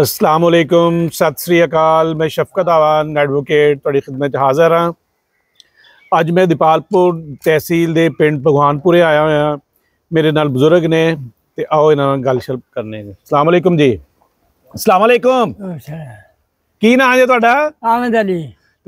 अस्सलाम वालेकुम सत श्री अकाल मैं शफकत आवान एडवोकेट थोड़ी खिदमत हाज़र हाँ ਅੱਜ ਮੈਂ ਦੀਪਾਲਪੁਰ ਤਹਿਸੀਲ ਦੇ ਪਿੰਡ ਭਗਵਾਨਪੁਰੇ ਆਇਆ ਹੋਇਆ ਮੇਰੇ ਨਾਲ ਬਜ਼ੁਰਗ ਨੇ ਤੇ ਆਓ ਇਹਨਾਂ ਨਾਲ ਗੱਲ ਸ਼ਲਪ ਕਰਨੇ ਨੇ ਅਸਲਾਮ ਅਲੈਕਮ ਜੀ ਅਸਲਾਮ ਅਲੈਕਮ ਕੀ ਨਾਮ ਹੈ ਤੁਹਾਡਾ ਆਮਦ ਅਲੀ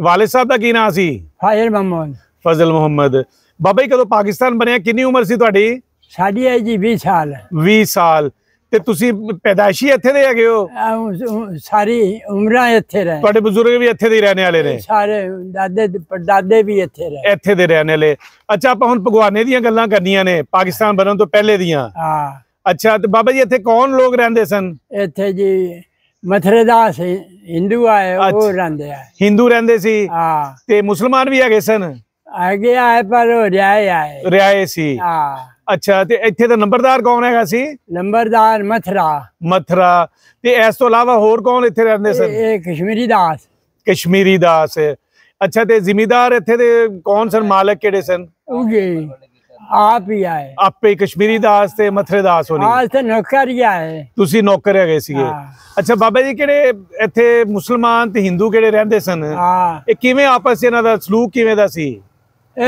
ਵਾਲਿਦ ਸਾਹਿਬ ਦਾ ਕੀ ਨਾਮ ਸੀ ਫਾਜ਼ਲ ਮੁਹੰਮਦ ਫਜ਼ਲ ਮੁਹੰਮਦ ਬਾਬਾ ਜੀ ਕਦੋਂ ਪਾਕਿਸਤਾਨ ਬਣਿਆ ਕਿੰਨੀ ਉਮਰ ਸੀ ਤੁਹਾਡੀ ਸਾਡੀ ਹੈ ਜੀ 20 ਸਾਲ 20 ਸਾਲ ਤੇ ਤੁਸੀਂ ਪੈਦਾਇਸ਼ੀ ਇੱਥੇ ਦੇ ਹੈਗੇ ਹੋ ਸਾਰੀ ਉਮਰਾਂ ਇੱਥੇ ਰਹੇ ਤੁਹਾਡੇ ਬਜ਼ੁਰਗ ਵੀ ਇੱਥੇ ਦੇ ਹੀ ਰਹਿਣ ਵਾਲੇ ਨੇ ਸਾਰੇ ਦਾਦੇ ਪਰਦਾਦੇ ਵੀ ਇੱਥੇ ਰਹੇ ਇੱਥੇ ਦੇ ਰਹਿਣ ਵਾਲੇ ਅੱਛਾ ਆਪਾਂ ਹੁਣ ਭਗਵਾਨੇ ਦੀਆਂ ਗੱਲਾਂ ਕਰਨੀਆਂ ਨੇ ਪਾਕਿਸਤਾਨ ਬਣਨ ਤੋਂ ਪਹਿਲੇ ਦੀਆਂ ਹਾਂ ਅੱਛਾ ਤੇ ਬਾਬਾ ਜੀ ਇੱਥੇ ਕੌਣ ਲੋਕ ਰਹਿੰਦੇ ਸਨ ਇੱਥੇ ਜੀ ਮਥਰੇਦਾਸ ਹਿੰਦੂ ਆਏ ਉਹ ਰਹਿੰਦੇ ਆ ਹਿੰਦੂ ਰਹਿੰਦੇ ਸੀ ਹਾਂ ਤੇ ਮੁਸਲਮਾਨ ਵੀ ਹੈਗੇ ਸਨ ਹੈਗੇ ਆਏ ਪਰ ਉਹ ਰਿਆਏ ਆਏ ਰਿਆਏ ਸੀ ਹਾਂ ਅੱਛਾ ਤੇ ਇੱਥੇ ਦਾ ਨੰਬਰਦਾਰ ਕੌਣ ਹੈਗਾ ਸੀ ਨੰਬਰਦਾਰ ਮਥਰਾ ਮਥਰਾ ਤੇ ਇਸ ਤੋਂ ਇਲਾਵਾ ਹੋਰ ਕੌਣ ਇੱਥੇ ਰਹਿੰਦੇ ਸਨ ਇਹ ਕਸ਼ਮੀਰੀ ਦਾਸ ਕਸ਼ਮੀਰੀ ਦਾਸ ਅੱਛਾ ਤੇ ਜ਼ਿਮੀਦਾਰ ਇੱਥੇ ਦੇ ਕੌਣ ਸਨ ਮਾਲਕ ਕਿਹੜੇ ਸਨ ਉਹਗੇ ਆਪ ਹੀ ਆਏ ਆਪੇ ਕਸ਼ਮੀਰੀ ਦਾਸ ਤੇ ਮਥਰੇ ਦਾਸ ਹੋਣੀ ਆਜ ਤੇ ਨੌਕਰ ਹੀ ਆਏ ਤੁਸੀਂ ਨੌਕਰ ਹੈਗੇ ਸੀਗੇ ਅੱਛਾ ਬਾਬਾ ਜੀ ਕਿਹੜੇ ਇੱਥੇ ਮੁਸਲਮਾਨ ਤੇ ਹਿੰਦੂ ਕਿਹੜੇ ਰਹਿੰਦੇ ਸਨ ਇਹ ਕਿਵੇਂ ਆਪਸ ਇਹਨਾਂ ਦਾ ਸਲੂਕ ਕਿਵੇਂ ਦਾ ਸੀ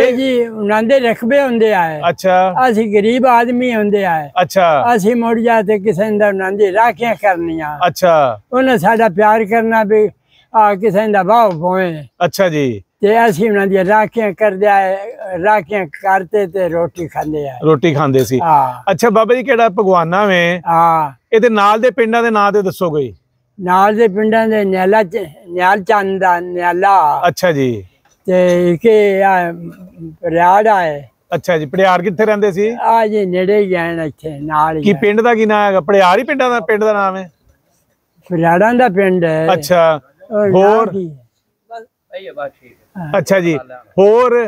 ਇਹ ਜੀ ਉਹਨਾਂ ਦੇ ਰਖਬੇ ਹੁੰਦੇ ਆਏ ਅੱਛਾ ਅਸੀਂ ਗਰੀਬ ਆਦਮੀ ਹੁੰਦੇ ਆਏ ਅੱਛਾ ਅਸੀਂ ਮੁੜ ਜਾ ਤੇ ਕਿਸੇ ਦਾ ਉਹਨਾਂ ਦੀ ਰਾਖੀਆਂ ਕਰਨੀਆਂ ਅੱਛਾ ਉਹਨੇ ਸਾਡਾ ਪਿਆਰ ਕਰਨਾ ਵੀ ਆ ਕਿਸੇ ਦਾ ਬਾਹ ਪੋਏ ਅੱਛਾ ਜੀ ਤੇ ਅਸੀਂ ਉਹਨਾਂ ਦੀ ਰਾਖੀਆਂ ਕਰਦੇ ਆਏ ਰਾਖੀਆਂ ਕਰਦੇ ਤੇ ਰੋਟੀ ਖਾਂਦੇ ਆ ਰੋਟੀ ਖਾਂਦੇ ਸੀ ਅੱਛਾ ਬਾਬਾ ਜੀ ਕਿਹੜਾ ਭਗਵਾਨਾ ਵੇ ਹਾਂ ਇਹਦੇ ਨਾਲ ਦੇ ਪਿੰਡਾਂ ਦੇ ਨਾਂ ਤੇ ਦੱਸੋ ਕੋਈ ਨਾਲ ਦੇ ਪਿੰਡਾਂ ਦੇ ਨਿਆਲਾ ਨਿਆਲ ਚੰਦ ਦਾ ਨਿਆਲਾ ਅੱਛਾ ਜੀ ਤੇ ਕਿ ਰਿਆੜ ਆਏ ਅੱਛਾ ਜੀ ਪੜਿਆਰ ਕਿੱਥੇ ਰਹਿੰਦੇ ਸੀ ਆ ਜੀ ਨੇੜੇ ਹੀ ਆਣ ਇੱਥੇ ਨਾਲ ਹੀ ਕੀ ਪਿੰਡ ਦਾ ਕੀ ਨਾਮ ਹੈਗਾ ਪੜਿਆਰ ਹੀ ਪਿੰਡਾਂ ਦਾ ਪਿੰਡ ਦਾ ਨਾਮ ਹੈ ਪੜਿਆੜਾਂ ਦਾ ਪਿੰਡ ਹੈ ਅੱਛਾ ਹੋਰ ਬਸ ਇਹ ਬਾਤ ਠੀਕ ਅੱਛਾ ਜੀ ਹੋਰ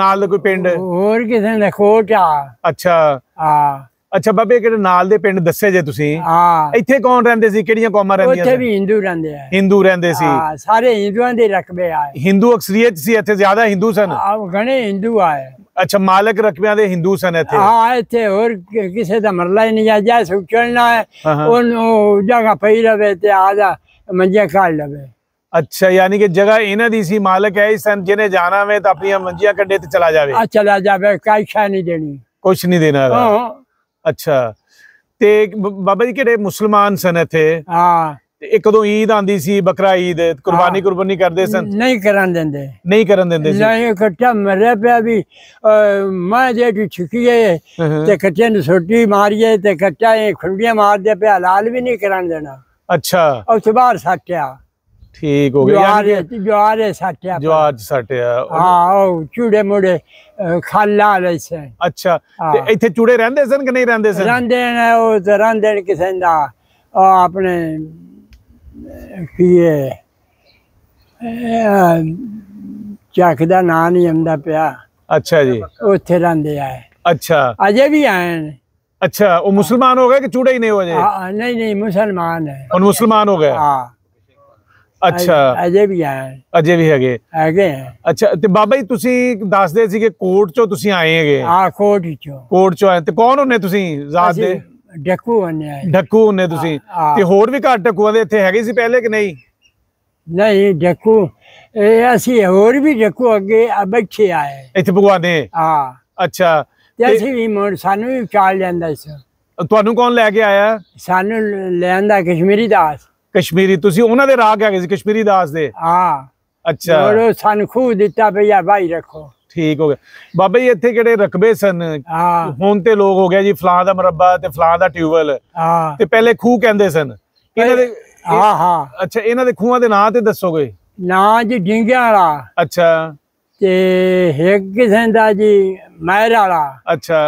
ਨਾਲ ਕੋਈ ਪਿੰਡ ਹੋਰ ਕਿਸੇ ਨੇ ਖੋਟਾ ਅੱਛਾ ਹਾਂ ਅੱਛਾ ਬਾਬੇ ਕਿਹੜੇ ਨਾਲ ਦੇ ਪਿੰਡ ਦੱਸੇ ਜੇ ਤੁਸੀਂ ਹਾਂ ਇੱਥੇ ਕੌਣ ਰਹਿੰਦੇ ਸੀ ਕਿਹੜੀਆਂ ਕੌਮਾਂ ਰਹਿੰਦੀਆਂ ਸੀ ਉੱਥੇ ਵੀ ਹਿੰਦੂ ਰਹਿੰਦੇ ਆ ਹਿੰਦੂ ਰਹਿੰਦੇ ਸੀ ਹਾਂ ਸਾਰੇ ਹਿੰਦੂਆਂ ਦੇ ਰਕਬੇ ਆ ਹਿੰਦੂ ਅਕਸਰੀਅਤ ਸੀ ਇੱਥੇ ਜ਼ਿਆਦਾ ਹਿੰਦੂ ਸਨ ਆ ਘਣੇ ਹਿੰਦੂ ਆਏ ਅੱਛਾ ਮਾਲਕ ਰਕਬਿਆਂ ਦੇ ਹਿੰਦੂ ਸਨ ਇੱਥੇ ਹਾਂ ਇੱਥੇ ਹੋਰ ਕਿਸੇ ਦਾ ਮਰਲਾ ਹੀ ਨਹੀਂ ਆ ਜਾ ਸੁਚਣਾ ਹੈ ਉਹ ਜਗ੍ਹਾ ਪਈ ਰਵੇ ਤੇ ਆ ਜਾ ਮੰਜੇ ਖਾਲ ਲਵੇ अच्छा यानी कि जगह इन्ह दी सी मालिक है इस जिन्हें जाना में तो अपनी मंजियां कड्डे चला जावे आ, चला जावे कोई शा नहीं देनी कुछ नहीं देना ਅੱਛਾ ਤੇ ਬਾਬਾ ਜੀ ਕਿਹੜੇ ਮੁਸਲਮਾਨ ਸਨ ਇੱਥੇ ਹਾਂ ਇਹ ਕਦੋਂ ਈਦ ਆਂਦੀ ਸੀ ਬਕਰਾ ਈਦ ਕੁਰਬਾਨੀ ਕੁਰਬਾਨੀ ਕਰਦੇ ਸਨ ਨਹੀਂ ਕਰਨ ਦਿੰਦੇ ਨਹੀਂ ਕਰਨ ਦਿੰਦੇ ਸੀ ਨਹੀਂ ਇਕੱਠਾ ਮਰਿਆ ਪਿਆ ਵੀ ਮੈਂ ਜੇ ਕਿ ਛੁਕੀਏ ਤੇ ਕੱਟੇ ਨੂੰ ਛੋਟੀ ਮਾਰੀਏ ਤੇ ਕੱਟਾ ਇਹ ਖੁੰਡੀਆਂ ਮਾਰਦੇ ਪਿਆ ਲਾਲ ਵੀ ਨਹੀਂ ਕਰਨ ਦੇਣਾ ਅੱਛਾ ਉਸ ਬਾਹਰ ਸਾਟਿਆ ठीक हो गया ज्वार सटे ज्वार सटे ਹਾਂ ਚੂੜੇ ਮੁੜੇ ਖਾਲਾ ਲੈ ਸੇ ਅੱਛਾ ਤੇ ਇੱਥੇ ਚੂੜੇ ਰਹਿੰਦੇ ਸਨ ਕਿ ਨਹੀਂ ਰਹਿੰਦੇ ਸਨ ਰਹਿੰਦੇ ਨੇ ਉਹ ਤੇ ਰਹਿੰਦੇ ਨੇ ਕਿਸੇ ਦਾ ਆਪਣੇ ਕੀ ਹੈ ਚੱਕ ਦਾ ਨਾਂ ਨਹੀਂ ਆਉਂਦਾ ਪਿਆ ਅੱਛਾ ਜੀ ਉੱਥੇ ਰਹਿੰਦੇ ਆ ਅੱਛਾ ਅਜੇ ਵੀ ਆਏ ਨੇ अच्छा वो मुसलमान हो गए कि चूड़े ही नहीं हो जाए नहीं नहीं मुसलमान है और मुसलमान हो गए हाँ ਅੱਛਾ ਅਜੇ ਵੀ ਆ ਅਜੇ ਵੀ ਹੈਗੇ ਹੈਗੇ ਅੱਛਾ ਤੇ ਬਾਬਾ ਜੀ ਤੁਸੀਂ ਦੱਸਦੇ ਸੀ ਕਿ ਕੋਰਟ ਚੋਂ ਤੁਸੀਂ ਆਏ ਹੈਗੇ ਆ ਕੋਰਟ ਚੋਂ ਕੋਰਟ ਚੋਂ ਆਏ ਤੇ ਕੌਣ ਹੁੰਨੇ ਤੁਸੀਂ ਜ਼ਾਤ ਦੇ ਡੱਕੂ ਹੁੰਨੇ ਆਏ ਡੱਕੂ ਹੁੰਨੇ ਤੁਸੀਂ ਤੇ ਹੋਰ ਵੀ ਘਰ ਡੱਕੂਆਂ ਦੇ ਇੱਥੇ ਹੈਗੇ ਸੀ ਪਹਿਲੇ ਕਿ ਨਹੀਂ ਨਹੀਂ ਡੱਕੂ ਇਹ ਅਸੀਂ ਹੋਰ ਵੀ ਡੱਕੂ ਅੱਗੇ ਬੈਠੇ ਆਏ ਇੱਥੇ ਭਗਵਾਨੇ ਹਾਂ ਅੱਛਾ ਤੇ ਅਸੀਂ ਵੀ ਮੋੜ ਸਾਨੂੰ ਵੀ ਚਾਲ ਜਾਂਦਾ ਸੀ ਤੁਹਾਨੂੰ ਕੌਣ ਲੈ ਕੇ ਆਇਆ ਸਾਨੂੰ ਆਂਦਾ ਕਸ਼ਮੀਰੀ ਦਾਸ ਕਸ਼ਮੀਰੀ ਤੁਸੀਂ ਉਹਨਾਂ ਦੇ ਰਾਗ ਹੈਗੇ ਸੀ ਕਸ਼ਮੀਰੀ ਦਾਸ ਦੇ ਹਾਂ ਅੱਛਾ ਔਰ ਸਾਨੂੰ ਖੂਬ ਦਿੱਤਾ ਭਈਆ ਭਾਈ ਰੱਖੋ ਠੀਕ ਹੋ ਗਿਆ ਬਾਬਾ ਜੀ ਇੱਥੇ ਕਿਹੜੇ ਰਕਬੇ ਸਨ ਹੁਣ ਤੇ ਲੋਕ ਹੋ ਗਿਆ ਜੀ ਫਲਾਂ ਦਾ ਮਰੱਬਾ ਤੇ ਫਲਾਂ ਦਾ ਟਿਊਬਲ ਤੇ ਪਹਿਲੇ ਖੂਹ ਕਹਿੰਦੇ ਸਨ ਇਹਨਾਂ ਦੇ ਹਾਂ ਹਾਂ ਅੱਛਾ ਇਹਨਾਂ ਦੇ ਖੂਹਾਂ ਦੇ ਨਾਂ ਤੇ ਦੱਸੋਗੇ ਨਾਂ ਜੀ ਡਿੰਗਿਆਂ ਵਾਲਾ ਅੱਛਾ ਤੇ ਇੱਕ ਕਿਸੇ ਦਾ ਜੀ ਮਹਿਰ ਵਾਲਾ ਅੱਛਾ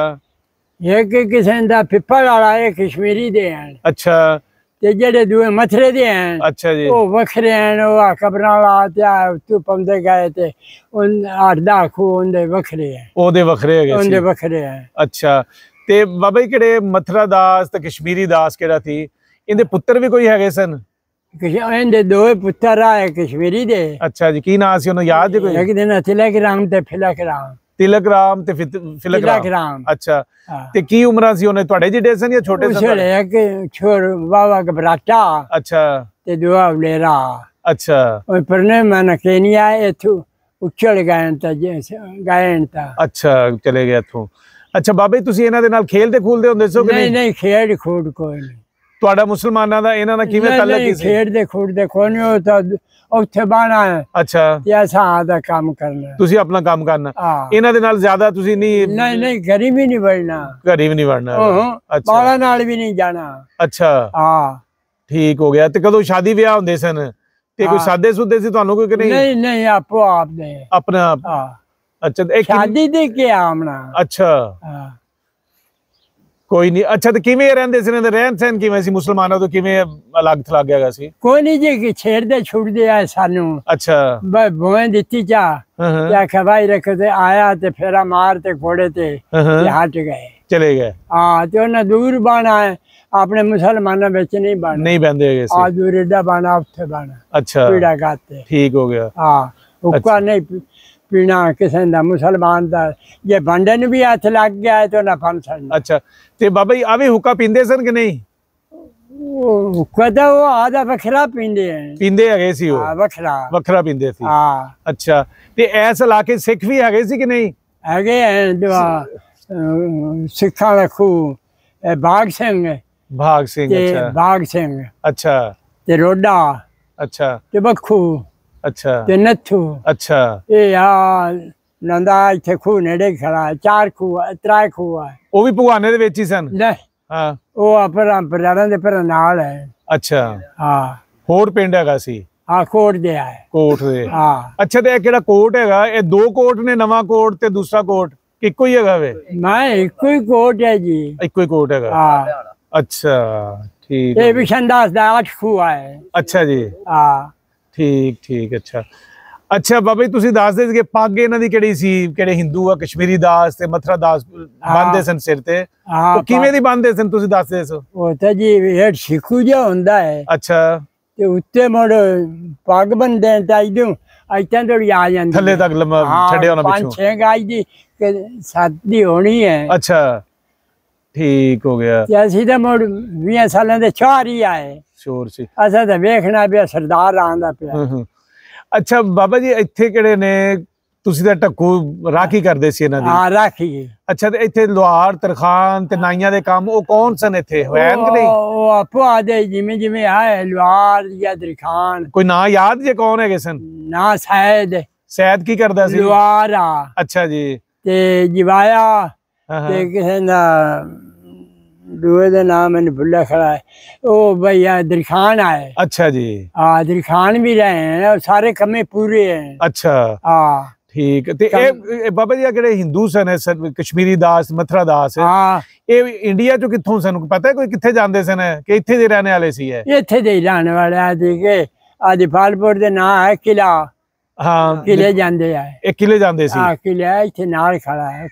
ਇੱਕ ਕਿਸੇ ਦਾ ਪਿੱਪਲ ਵਾਲਾ ਇਹ ਕਸ਼ਮੀਰੀ ਦੇ ਹਨ ਅੱਛਾ ਤੇ ਜਿਹੜੇ ਦੂਏ ਮਥਰੇ ਦੇ ਹਨ ਅੱਛਾ ਜੀ ਉਹ ਵੱਖਰੇ ਹਨ ਉਹ ਕਬਰਾਂ ਵਾਲਾ ਤੇ ਧੁੱਪਮ ਦੇ ਗਏ ਤੇ ਉਹ ਅੱਡਾ ਖੂ ਉਹਦੇ ਵੱਖਰੇ ਹੈ ਉਹਦੇ ਵੱਖਰੇ ਹੈਗੇ ਉਹਦੇ ਵੱਖਰੇ ਹੈ ਅੱਛਾ ਤੇ ਬਾਬਾ ਜੀ ਕਿਹੜੇ ਮਥਰਾ ਦਾਸ ਤੇ ਕਸ਼ਮੀਰੀ ਦਾਸ ਕਿਹੜਾ ਸੀ ਇਹਦੇ ਪੁੱਤਰ ਵੀ ਕੋਈ ਹੈਗੇ ਸਨ ਇਹਦੇ ਦੋਏ ਪੁੱਤਰ ਆਏ ਕਸ਼ਮੀਰੀ ਦੇ ਅੱਛਾ ਜੀ ਕੀ ਨਾਂ ਸੀ ਉਹਨੂੰ ਯਾਦ ਜੇ ਕੋਈ ਇੱਕ ਦਿਨ ਅਥਿਲਾ ਕੇ ਰਾਮ ਤੇ ਫਿਲਾ ਕੇ ਰਾਮ ਤਿਲਕ ਰਾਮ ਤੇ ਫਿਲਕ ਰਾਮ ਅੱਛਾ ਤੇ ਕੀ ਉਮਰਾਂ ਸੀ ਉਹਨੇ ਤੁਹਾਡੇ ਜਿਹੜੇ ਸਨ ਜਾਂ ਛੋਟੇ ਸਨ ਛੋਟੇ ਇੱਕ ਛੋਰ ਵਾਵਾ ਘਬਰਾਟਾ ਅੱਛਾ ਤੇ ਦੁਆ ਵਲੇਰਾ ਅੱਛਾ ਉਹ ਪਰਨੇ ਮਨ ਕੇਨੀਆ ਇਥੋਂ ਉੱਚੜ ਗਏ ਤਾਂ ਗਏ ਤਾਂ ਅੱਛਾ ਚਲੇ ਗਏ ਇਥੋਂ ਅੱਛਾ ਬਾਬੇ ਤੁਸੀਂ ਇਹਨਾਂ ਦੇ ਨਾਲ ਖੇਲਦੇ ਖੂਲਦੇ ਹੁੰਦੇ ਸੋ ਕਿ ਨਹੀਂ ਨਹੀਂ ਖੇਡ ਖੋਡ ਕੋਈ ਨਹੀਂ ਤੁਹਾਡਾ ਮੁਸਲਮਾਨਾਂ ਦਾ ਇਹਨਾਂ ਨਾਲ ਕਿਵੇਂ ਤਾਲੁਕ ਸੀ ਖੇਡਦੇ ਖੁੱਡਦੇ ਕੋਈ ਨਹੀਂ ਉਹ ਤਾਂ ਉੱਥੇ ਬਾਣਾ ਹੈ ਅੱਛਾ ਤੇ ਅਸਾਂ ਆਦਾ ਕੰਮ ਕਰਨਾ ਤੁਸੀਂ ਆਪਣਾ ਕੰਮ ਕਰਨਾ ਇਹਨਾਂ ਦੇ ਨਾਲ ਜ਼ਿਆਦਾ ਤੁਸੀਂ ਨਹੀਂ ਨਹੀਂ ਨਹੀਂ ਗਰੀਬ ਹੀ ਨਹੀਂ ਬਣਨਾ ਗਰੀਬ ਨਹੀਂ ਬਣਨਾ ਅੱਛਾ ਬਾਲਾ ਨਾਲ ਵੀ ਨਹੀਂ ਜਾਣਾ ਅੱਛਾ ਹਾਂ ਠੀਕ ਹੋ ਗਿਆ ਤੇ ਕਦੋਂ ਸ਼ਾਦੀ ਵਿਆਹ ਹੁੰਦੇ ਸਨ ਤੇ ਕੋਈ ਸਾਦੇ ਸੁਦੇ ਸੀ ਤੁਹਾਨੂੰ ਕੋਈ ਕਿ ਨਹੀਂ ਨਹੀਂ ਨਹੀਂ ਆਪੋ ਆਪ ਨੇ ਆਪਣਾ ਆਪ ਅੱਛਾ ਸ਼ਾਦੀ ਦੇ ਕੇ ਆਮਣਾ ਅੱਛਾ ਹਾਂ ਕੋਈ ਨਹੀਂ ਅੱਛਾ ਤੇ ਕਿਵੇਂ ਰਹਿੰਦੇ ਸੀ ਇਹਨਾਂ ਦੇ ਰਹਿਣ ਸਹਿਣ ਕਿਵੇਂ ਸੀ ਮੁਸਲਮਾਨਾਂ ਤੋਂ ਕਿਵੇਂ ਅਲੱਗ ਥਲੱਗ ਹੈਗਾ ਸੀ ਕੋਈ ਨਹੀਂ ਜੀ ਕਿ ਛੇੜਦੇ ਛੁੱਟਦੇ ਆ ਸਾਨੂੰ ਅੱਛਾ ਬਈ ਭੋਏ ਦਿੱਤੀ ਜਾ ਜਾਂ ਖਵਾਈ ਰੱਖਦੇ ਆਇਆ ਤੇ ਫੇਰਾ ਮਾਰ ਤੇ ਘੋੜੇ ਤੇ ਹਟ ਗਏ ਚਲੇ ਗਏ ਹਾਂ ਤੇ ਉਹਨਾਂ ਦੂਰ ਬਾਣਾ ਆਪਣੇ ਮੁਸਲਮਾਨਾਂ ਵਿੱਚ ਨਹੀਂ ਬਾਣਾ ਨਹੀਂ ਬੰਦੇ ਹੈਗੇ ਸੀ ਆ ਦੂਰ ਏਡਾ ਬਾਣਾ ਉੱਥੇ ਬਾਣਾ ਅੱਛਾ ਪੀੜਾ ਗਾਤੇ ਠੀਕ ਹੋ ਗਿਆ ਹਾਂ ਉੱਕਾ ਨਹੀਂ ਪੀਣਾ ਕਿਸੇ ਦਾ ਮੁਸਲਮਾਨ ਦਾ ਜੇ ਭਾਂਡੇ ਨੂੰ ਵੀ ਹੱਥ ਲੱਗ ਗਿਆ ਤਾਂ ਨਾ ਫੰਸਣ ਅੱਛਾ ਤੇ ਬਾਬਾ ਜੀ ਆਵੇ ਹੁੱਕਾ ਪੀਂਦੇ ਸਨ ਕਿ ਨਹੀਂ ਕਦਾ ਉਹ ਆਦਾ ਵੱਖਰਾ ਪੀਂਦੇ ਆ ਪੀਂਦੇ ਹੈਗੇ ਸੀ ਉਹ ਹਾਂ ਵੱਖਰਾ ਵੱਖਰਾ ਪੀਂਦੇ ਸੀ ਹਾਂ ਅੱਛਾ ਤੇ ਐਸ ਇਲਾਕੇ ਸਿੱਖ ਵੀ ਹੈਗੇ ਸੀ ਕਿ ਨਹੀਂ ਹੈਗੇ ਦਵਾ ਸਿੱਖਾਂ ਦਾ ਖੂ ਬਾਗ ਸਿੰਘ ਬਾਗ ਸਿੰਘ ਅੱਛਾ ਬਾਗ ਸਿੰਘ ਅੱਛਾ ਤੇ ਰੋਡਾ ਅੱਛਾ ਤੇ ਬੱਖੂ अच्छा ते नथु अच्छा ये यहाँ ਨੰਦਾ ਇੱਥੇ ਖੂਹ ਨੇੜੇ ਖੜਾ ਚਾਰ ਖੂਹ ਤਰਾਏ ਖੂਹ ਹੈ ਉਹ ਵੀ ਭਗਵਾਨੇ ਦੇ ਵਿੱਚ ਹੀ ਸਨ ਨਹੀਂ ਹਾਂ ਉਹ ਆਪਣਾ ਪਰਿਆਰਾਂ ਦੇ ਪਰ ਨਾਲ ਹੈ ਅੱਛਾ ਹਾਂ ਹੋਰ ਪਿੰਡ ਹੈਗਾ ਸੀ ਹਾਂ ਕੋਟ ਦੇ ਆ ਕੋਟ ਦੇ ਹਾਂ ਅੱਛਾ ਤੇ ਇਹ ਕਿਹੜਾ ਕੋਟ ਹੈਗਾ ਇਹ ਦੋ ਕੋਟ ਨੇ ਨਵਾਂ ਕੋਟ ਤੇ ਦੂਸਰਾ ਕੋਟ ਇੱਕੋ ਹੀ ਹੈਗਾ ਵੇ ਨਾ ਇੱਕੋ ਹੀ ਕੋਟ ਹੈ ਜੀ ਇੱਕੋ ਹੀ ਕੋਟ ਹੈਗਾ ਹਾਂ ਅੱਛਾ ਠੀਕ ਇਹ ਵੀ ਸ਼ੰਦਾਸ ਦਾ 8 ਖੂਹ ਹੈ ਅੱਛਾ ਜੀ ਹਾਂ ਠੀਕ ਠੀਕ ਅੱਛਾ ਅੱਛਾ ਬਾਬਾ ਜੀ ਤੁਸੀਂ ਦੱਸ ਦੇ ਕਿ ਪੱਗ ਇਹਨਾਂ ਦੀ ਕਿਹੜੀ ਸੀ ਕਿਹੜੇ ਹਿੰਦੂ ਆ ਕਸ਼ਮੀਰੀ ਦਾਸ ਤੇ ਮਥਰਾ ਦਾਸ ਬੰਨਦੇ ਸਨ ਸਿਰ ਤੇ ਉਹ ਕਿਵੇਂ ਦੀ ਬੰਨਦੇ ਸਨ ਤੁਸੀਂ ਦੱਸ ਦੇ ਸੋ ਉਹ ਤਾਂ ਜੀ ਇਹ ਸ਼ਿਕੂ ਜਿਹਾ ਹੁੰਦਾ ਹੈ ਅੱਛਾ ਤੇ ਉੱਤੇ ਮੋੜ ਪੱਗ ਬੰਨਦੇ ਤਾਂ ਇਦੋਂ ਇੱਥੇ ਤੋਂ ਆ ਜਾਂਦੀ ਥੱਲੇ ਤੱਕ ਲੰਮਾ ਛੱਡਿਆ ਉਹਨਾਂ ਪਿੱਛੋਂ ਪੰਜ ਛੇ ਗਾਈ ਦੀ ਸੱਤ ਦੀ ਹੋਣੀ ਹੈ ਅੱਛਾ ਠੀਕ ਹੋ ਗਿਆ ਤੇ ਅਸੀਂ ਤਾਂ ਮੋੜ 20 ਸਾਲਾਂ ਦੇ ਚਾਰ ਹੀ ਆਏ ਸ਼ੋਰ ਸੀ ਅਸਾਂ ਤਾਂ ਵੇਖਣਾ ਪਿਆ ਸਰਦਾਰ ਆਂਦਾ ਪਿਆ ਅੱਛਾ ਬਾਬਾ ਜੀ ਇੱਥੇ ਕਿਹੜੇ ਨੇ ਤੁਸੀਂ ਤਾਂ ਟੱਕੂ ਰਾਖੀ ਕਰਦੇ ਸੀ ਇਹਨਾਂ ਦੀ ਹਾਂ ਰਾਖੀ ਅੱਛਾ ਤੇ ਇੱਥੇ ਲੋਹਾਰ ਤਰਖਾਨ ਤੇ ਨਾਈਆਂ ਦੇ ਕੰਮ ਉਹ ਕੌਣ ਸਨ ਇੱਥੇ ਹੋਇਨ ਕਿ ਨਹੀਂ ਉਹ ਆਪੋ ਆਦੇ ਜਿਵੇਂ ਜਿਵੇਂ ਆਏ ਲੋਹਾਰ ਜਾਂ ਤਰਖਾਨ ਕੋਈ ਨਾਂ ਯਾਦ ਜੇ ਕੌਣ ਹੈਗੇ ਸਨ ਨਾ ਸੈਦ ਸੈਦ ਕੀ ਕਰਦਾ ਸੀ ਲੋਹਾਰ ਆ ਅੱਛਾ ਜੀ ਤੇ ਜਿਵਾਇਆ ਤੇ ਕਿਸੇ ਦਾ ਦੂਏ ਦਾ ਨਾਮ ਮੈਨੂੰ ਬੁੱਲਾ ਖੜਾ ਹੈ ਉਹ ਭਈਆ ਦਰਖਾਨ ਆਏ ਅੱਛਾ ਜੀ ਆ ਦਰਖਾਨ ਵੀ ਰਹੇ ਹੈ ਸਾਰੇ ਕੰਮੇ ਪੂਰੇ ਹੈ ਅੱਛਾ ਹਾਂ ਠੀਕ ਤੇ ਇਹ ਬਾਬਾ ਜੀ ਜਿਹੜੇ ਕਿਹੜੇ ਹਿੰਦੂ ਸਨ ਹੈ ਕਸ਼ਮੀਰੀ ਦਾਸ ਮਥਰਾ ਦਾਸ ਹਾਂ ਇਹ ਇੰਡੀਆ ਚੋਂ ਕਿੱਥੋਂ ਸਾਨੂੰ ਪਤਾ ਹੈ ਕੋਈ ਕਿੱਥੇ ਜਾਂਦੇ ਸਨ ਕਿ ਇੱਥੇ ਦੇ ਰਹਿਣ ਵਾਲੇ ਸੀ ਇਹ ਇੱਥੇ ਦੇ ਰਹਿਣ ਵਾਲੇ ਆ ਕਿ ਆ ਫਾਲਪੁਰ ਦੇ ਨਾਂ ਹੈ ਕਿਲਾ ਹਾਂ ਕਿਲੇ ਜਾਂਦੇ ਆ ਇਹ ਕਿਲੇ ਜਾਂਦੇ ਸੀ ਹਾਂ ਕਿਲੇ ਇੱਥੇ ਨਾਲ ਖੜਾ ਹੈ